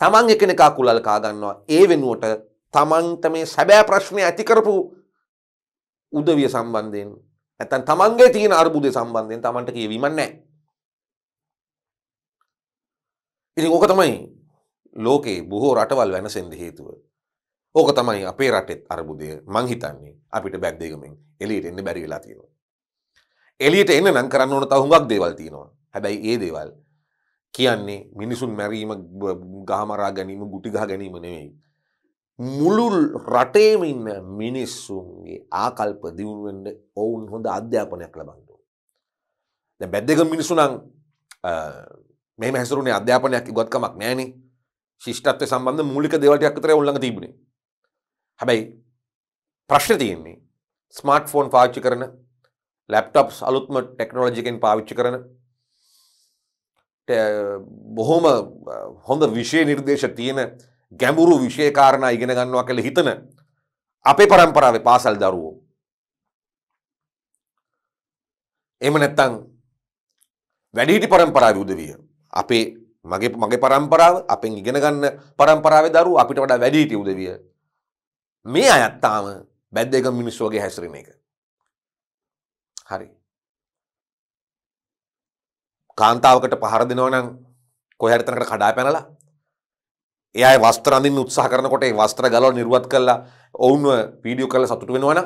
තමන් එකනෙකා කුලල් කාගන්නවා ඒ වෙනුවට තමන්ට මේ සැබෑ ප්‍රශ්නය ඇතිකරපු උදවිය සම්බන්ධයෙන් ඇතන් තමන්ගේ තියෙන අර්බුදය සම්බන්ධයෙන් තමන්ට කියවීමන්නෑ. ඉති ඕක තමයි ලෝකේ බොහෝ රටවල් වෙනසෙන්ද හේතුව. ඕක තමයි අපේ රටෙත් අර්බුදය මංහිතන්නේ අපිට බැක්්දේකමින් එලිට එන්න බැරි වෙලා තියෙනවා. එලියට එන්න නම් කරන්න ඕන තව හුඟක් දේවල් තියෙනවා. හැබැයි ඒ දේවල් කියන්නේ මිනිසුන් මැරීම ගහමරා ගැනීම ගුටි ගහ ගැනීම නෙවෙයි. මුළු රටේම ඉන්න මිනිස්සුන්ගේ ආකල්ප දියුණු වෙන්න ඔවුන් හොඳ අධ්‍යාපනයක් ලබන්න ඕන. දැන් බැද්දක මිනිස්සු නම් මෙහෙම හැසිරුනේ අධ්‍යාපනයක් ඉවත්කමක් නැහනේ. ශිෂ්ටත්වය සම්බන්ධ මූලික දේවල් ටිකක් විතරයි ඔවුන් ළඟ තිබුණේ. හැබැයි ප්‍රශ්න තියෙන්නේ ස්මාර්ට් ෆෝන් පාවිච්චි කරන ලැප්ටොප්ස් අලුත්ම ටෙක්නෝලජිකෙන් පාවිච්චි කරන බොහොම හොඳ විෂය නිර්දේශ තියෙන ගැඹුරු විෂයකාරණ ඉගෙන ගන්නවා කළ හිතන අපේ පරම්පරාවේ පාසල් දරුවෝ. එම නැත්තං වැඩිහිටි පරම්පරාව උදවිය අපේ මගේ මගේ පරම්පරාව අපෙන් ඉගෙන ගන්න පරම්පරාවේ දරුවෝ අපිට වඩා වැඩිහිටි උදවිය. මේ අයත් තාම බැද්දේගම මිනිස්සු වගේ හැසිරෙන එක. හරි. කාන්තාවකට පහර දෙනවා නම් කොහේ හරි තැනකට කඩා පැනලා ඒ අය වස්ත්‍ර අඳින්න උත්සාහ කරනකොට ඒ වස්ත්‍ර ගලවලා නිර්වත් කරලා ඔවුන්ව වීඩියෝ කරලා සතුටු වෙනවා නම්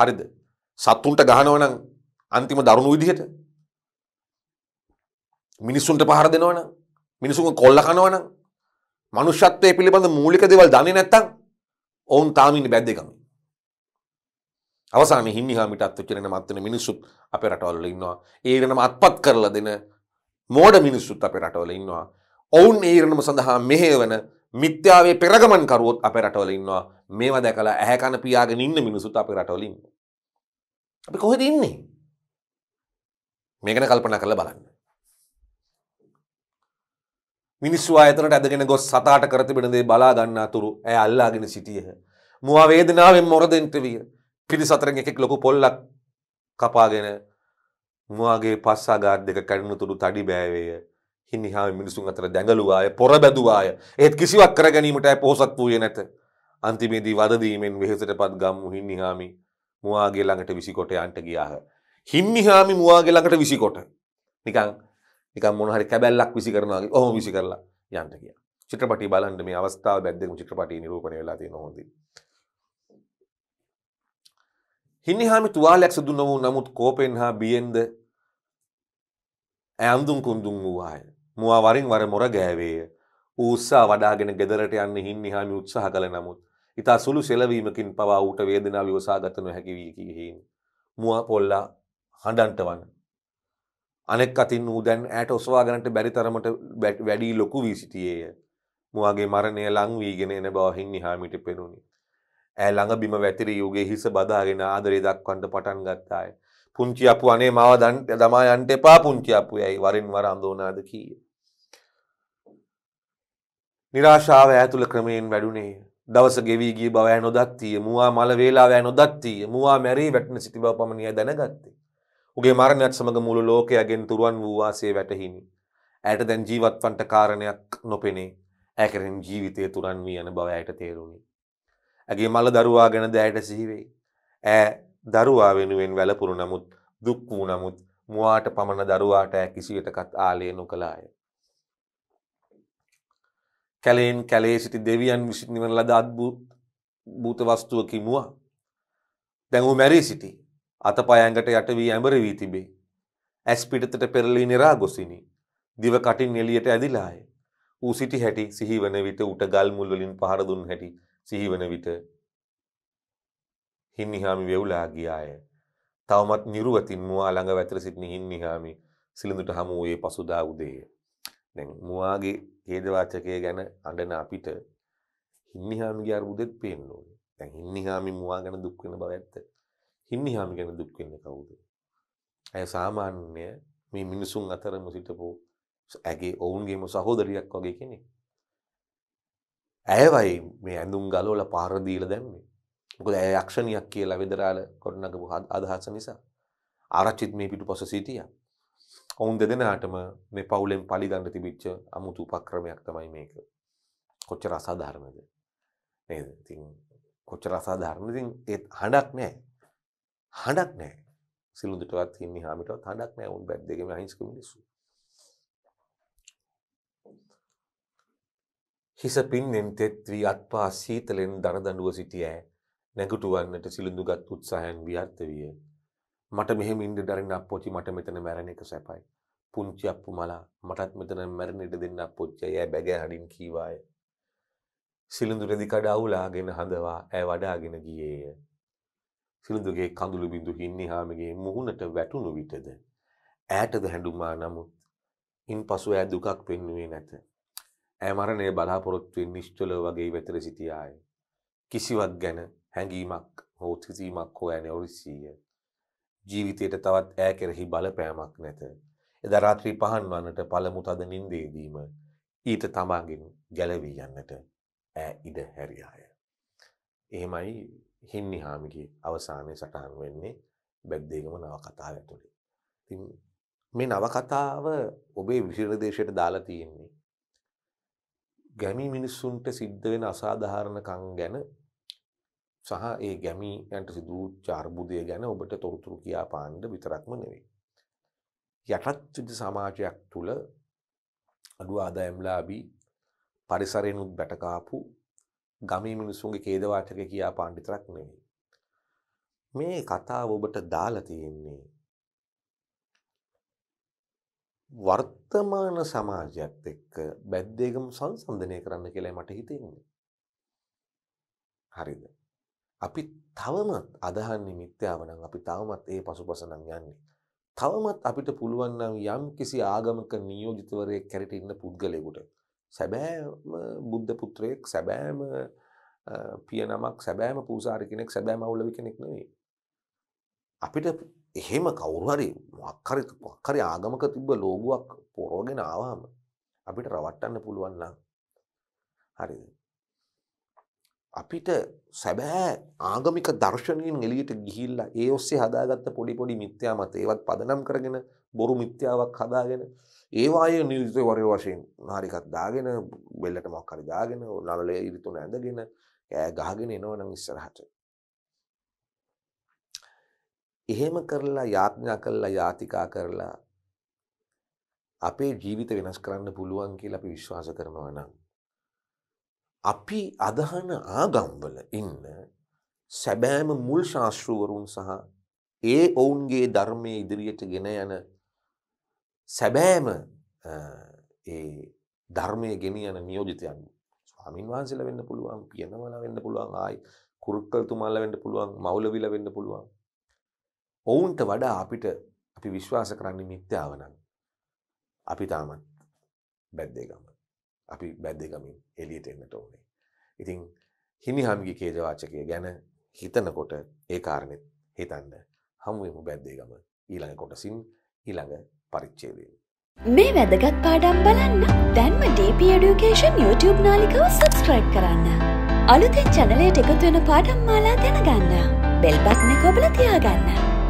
හරිද? සතුන්ට ගහනවා නම් අන්තිම දරුණු විදිහට මිනිසුන්ට පහර දෙනවා නම් මිනිසුන් කොල්ල කනවා නම් මනුෂ්‍යත්වයේ පිළිබඳ මූලික දේවල් දන්නේ නැත්නම් ඔවුන් තාම ඉන්නේ බැද්දේ ගමේ. අවසාන හිමිහා මිටත් චරෙන මත්තන මිනිසුත් අප රටවල්ල ඉන්නවා ඒරනම අත්පත් කරලා දෙන මෝඩ මිනිස්සුත් අප රටවල ඉන්නවා. ඔවුන් ඒරණම සඳහා මෙහේවන මිත්‍යාවේ පෙරගමන් කරුවොත් අප රටවල ඉන්නවා මේවා දැකලා ඇහැකන පියාගෙන ඉන්න මිනිසුත් අප රටවලින්. අපි කොහෙද ඉන්නේ. මේකන කල්පන කරල බලන්න. මිනිස්සු අතරට ඇදගෙන ගොස් සතාට කරතිබෙනදේ බලා ගන්නා තුරු ඇ අල්ලාගෙන සිටියහ. මුවා වේදනාවෙන් මොරදෙන්ටවිය පිරිසතරෙන් එකෙක් ලොකු පොල්ලක් කපාගෙන මුවාගේ පස්සාගාර දෙක කැඩුණු තුරු තඩි බෑවේය හිනිහාම මිනිසුන් අතර දැඟලුවාය පොර බැදුවාය ඒත් කිසිවක් කරගැනීමට පොහොසත් වූයේ නැත අන්තිමේදී වදදීමෙන් වෙහෙසට පත් ගම්මු හින්නිහාමි මුවාගේ ළඟට විසිකොට යන්ට ගියාහ. හින්නිහාමි මුවාගේ ළඟට විසිකොට නිකං නිකම් මොනහරි කැබැල්ලක් විසි කරනවාගේ ඔහොම විසි කරලා යන්ට කිය චිත්‍රපටි බලන්ට මේ අවස්ථාව බැද්දෙම චිත්‍රපටි නිරූපණය වෙලා තියෙන හොඳේ හිනිහාමි තුවාලයක් සිදු නොවූ නමුත් කෝපෙන් හා බියෙන්ද ඇය අඳුම් කුන්දුම් වූවාය. මුවා වරින් වර මොර ගෑවේය. ඌ උත්සාහ වඩාගෙන ගෙදරට යන්න හින්නිහාමි උත්සාහ කළ නමුත් ඉතා සුළු සෙලවීමකින් පවා ඌට වේදනාව විවසා ගත නොහැකි වී කිහින්. මුවා පොල්ලා හඬන්ට වන. අනෙක් අතින් ඌ දැන් ඈට ඔසවාගන්නට බැරි තරමට වැඩි ලොකු වී සිටියේය. මුවාගේ මරණය ලං වීගෙන එන බව හින්නිහාමිට පෙනුනි. ඇ ළඟ බිම වැතිර යුගේ හිස බදාගෙන ආදරේ දක්වන්ට පටන් ගත්තාය. පුංචි අපපු අනේ මාව දන්ට දමා අන්ට එපා පුංචි අපපු ඇයි වරින් වර අඳෝනාද කීය. නිරාශාව ඇතුළ ක්‍රමයෙන් වැඩුණේ දවස ගෙවී ගිය බව නොදත්තිය මවා මල වේලාව නොදත්තිය මවා මැරී වැටන සිටි බව පමණිය දැනගත්තේ. උගේ මරණයත් සමඟ මුළු ලෝකයගෙන් තුරුවන් වූවාසේ වැටහිනි. ඇයට දැන් ජීවත්වන්ට කාරණයක් නොපෙනේ ඇකරෙන් ජීවිතය තුරන් වී යන බව ඇයට තේරුණි. ඇගේ මල දරුවා ගැන දෑයට සිහිවෙයි. ඇ දරුවා වෙනුවෙන් වැලපුරු නමුත් දුක් වූ නමුත් මුවාට පමණ දරුවාට ඇ කිසියටකත් ආලය නොකලාය. කැලෙන් කැලේ සිටි දෙවියන් විසිනිවන ලද අත්භූ භූතවස්තුවකි මුවා. දැඟූ මැරී සිටි අත පයඇඟට යටවී ඇඹර වී තිබේ. ඇස් පිටතට පෙරලි නිරා ගොසිනි. දිව කටින් එලියට ඇදිලාය. ඌ සිටි හැටි සිහිවන විට උට ගල් මුල්වලින් පහරදුන් හැටි සිහිවන විට හින්නිහාමි වෙවුලා ගියාය. තවමත් නිරුවතින් මවා ළඟ වැතර සිටින හින්නිහාමි සිලිඳුට හමුවේ පසුදා උදේය. දැන් මවාගේ හේදවාචකය ගැන අඩන අපිට හින්නිහාමිගේ අර්බුදෙත් පේන්න ඕනේ. දැන් හින්නිහාමි මවා ගැන දුක් වෙන බව ඇත්ත. හින්නිහාමි ගැන දුක් වෙන්නේ කවුද? ඇය සාමාන්‍ය මේ මිනිසුන් අතරම සිටපු ඇගේ ඔවුන්ගේම සහෝදරියක් වගේ කෙනෙක්. ඇයවයි මේ ඇඳුම් ගලෝල පාරදීල දැම්මේ. මොකද ඇය යක්ෂණියක් කියලා වෙදරාල කොටනගපු අදහස නිසා. ආරච්චිත් මේ පිටුපස සිටියා. ඔවුන් දෙදෙනාටම මේ පවුලෙන් පලිගන්න තිබිච්ච අමුතු උපක්‍රමයක් තමයි මේක. කොච්චර අසාධාරණද. නේද? ඉතින් කොච්චර අසාධාරණද? ඉතින් ඒත් හඬක් නැහැ. හඬක් නැහැ. සිලුඳුටවත් හිමි හාමිටවත් හඬක් නැහැ. උන් බැද්දගෙම අහිංසක මිනිස්සු. හිස පින්වෙන් තෙත් වී අත්පා සීතලෙන් දරදඬුව සිටියෑ නැගුටුවන්නට සිළුඳුගත් උත්සාහයන් ව්‍යර්ථ විය. මට මෙහෙම ඉන්න දරින්න අප්පොච්චි මට මෙතන මැරණ එක සැපයි. පුංචි අප්පු මලා මටත් මෙතන මැරණ ඉඩ දෙන්න අප්පොච්චි ඇය බැගෑ හඩින් කීවාය. සිළුඳු රෙදිකඩ අවුලාගෙන හඳවා ඇය වඩාගෙන ගියේය. සිළුඳුගේ කඳුළු බිඳු හින්නිහාමගේ මුහුණට වැටුණු විටද ඈටද හැඬුමා නමුත් ඉන් පසු ඇය දුකක් පෙන්නුවේ නැත ඇමරණය බලාපොරොත්තුවෙන් නිශ්චල වගේ වෙතර සිටියාය. කිසිවක් ගැන හැඟීමක් හෝ සිසීමක් හෝ ඇන ඔරිස්සීය. ජීවිතයට තවත් ඈ කෙරෙහි බලපෑමක් නැත. එද රාත්‍රී පහන් වන්නට පළමු තද නින්දේදීම ඊට තමාගෙන් ගැලවී යන්නට ඈ ඉඩ හැරියාය. එහෙමයි හින්නි හාමිගේ අවසානය සටහන් වෙන්නේ බැද්දේකම නවකතාව ඇතුළේ. ඉතින් මේ නවකතාව ඔබේ විශිරදේශයට දාලා තියෙන්නේ ගැමි මිනිස්සුන්ට සිද්ධ වෙන අසාධාරණකං ගැන සහ ඒ ගැමීයන්ට සිදූ චාර්බුදය ගැන ඔබට තොරතුරු කියා පාණ්ඩ විතරක්ම නෙවෙයි. යටත්විද සමාජයක් තුළ අඩු ආදායම්ලාබී පරිසරෙනුත් බැටකාපු ගමී මිනිස්සුන්ගේ කේදවාචක කියා පාණ්ඩිතරක් නෙවෙයි. මේ කතාව ඔබට දාලා තියෙන්නේ වර්තමාන සමාජයක්ත් එක්ක බැද්දේගම සංසන්ධනය කරන්න කියලා මට හිතෙන්නේ. හරිද. අපි තවමත් අදහන්නේ මිත්‍යාවනම් අපි තවමත් ඒ පසුපසනම් යන්නේ. තවමත් අපිට පුළුවන් නම් යම් කිසි ආගමක නියෝජිතවරයෙක් කැරට ඉන්න පුද්ගලයෙකුට සැබෑම බුද්ධ පුත්‍රයෙක් සැබෑම පියනමක් සැබෑම පූසාරි කෙනෙක් සැබෑම අවුලවි කෙනෙක් නෙවෙයි. අපිට එහෙම කවුරු හරි මොකක් හරි මොකක් හරි ආගමක තිබ්බ ලෝගුවක් පොරවගෙන ආවම අපිට රවට්ටන්න පුළුවන් නම් හරිද අපිට සැබෑ ආගමික දර්ශනයෙන් එළියට ගිහිල්ලා ඒ ඔස්සේ හදාගත්ත පොඩි පොඩි මිත්‍යා මත ඒවත් පදනම් කරගෙන බොරු මිත්‍යාවක් හදාගෙන ඒවායේ නියුසිතේ වරය වශයෙන් හරිකක් දාගෙන බෙල්ලට මොකක් හරි දාගෙන නළලේ ඉරිතුන ඇඳගෙන කෑ ගහගෙන එනවනම් ඉස්සරහට එහෙම කරලා යාඥා කරලා යාතිකා කරලා අපේ ජීවිත වෙනස් කරන්න පුළුවන් කියලා අපි විශ්වාස කරනවා නම් අපි අදහන ආගම්වල ඉන්න සැබෑම මුල් ශාස්ත්‍රවරුන් සහ ඒ ඔවුන්ගේ ධර්මයේ ඉදිරියට ගෙන යන සැබෑම ඒ ධර්මය ගෙන යන නියෝජිතයන් ස්වාමින් වහන්සේලා වෙන්න පුළුවන් පියනවලා වෙන්න පුළුවන් ආයි කුරුක්කල්තුමාලා වෙන්න පුළුවන් මවුලවිලා වෙන්න පුළුවන් ඔවුන්ට වඩා අපිට අපි විශ්වාස කරන්නේ මිත්‍යාවනම් අපි තාමත් බැද්දේගම අපි බැද්දේගමින් එලියට එන්නට ඕනේ. ඉතින් හිමිහම්ගේ කේජවාචකය ගැන හිතනකොට ඒ කාරණෙත් හිතන්න හමුුවමු බැද්දේගම ඊළඟ කොටසින් ඊළඟ පරිච්චේදේ. මේ වැදගත් පාඩම් බලන්න දැන්ම DP Education YouTube නාලිකව සබස්ක්‍රයිබ් කරන්න. අලුතෙන් චැනලයට එකතු වෙන පාඩම් මාලා දැනගන්න. බෙල්බත්න කොබල තියාගන්න.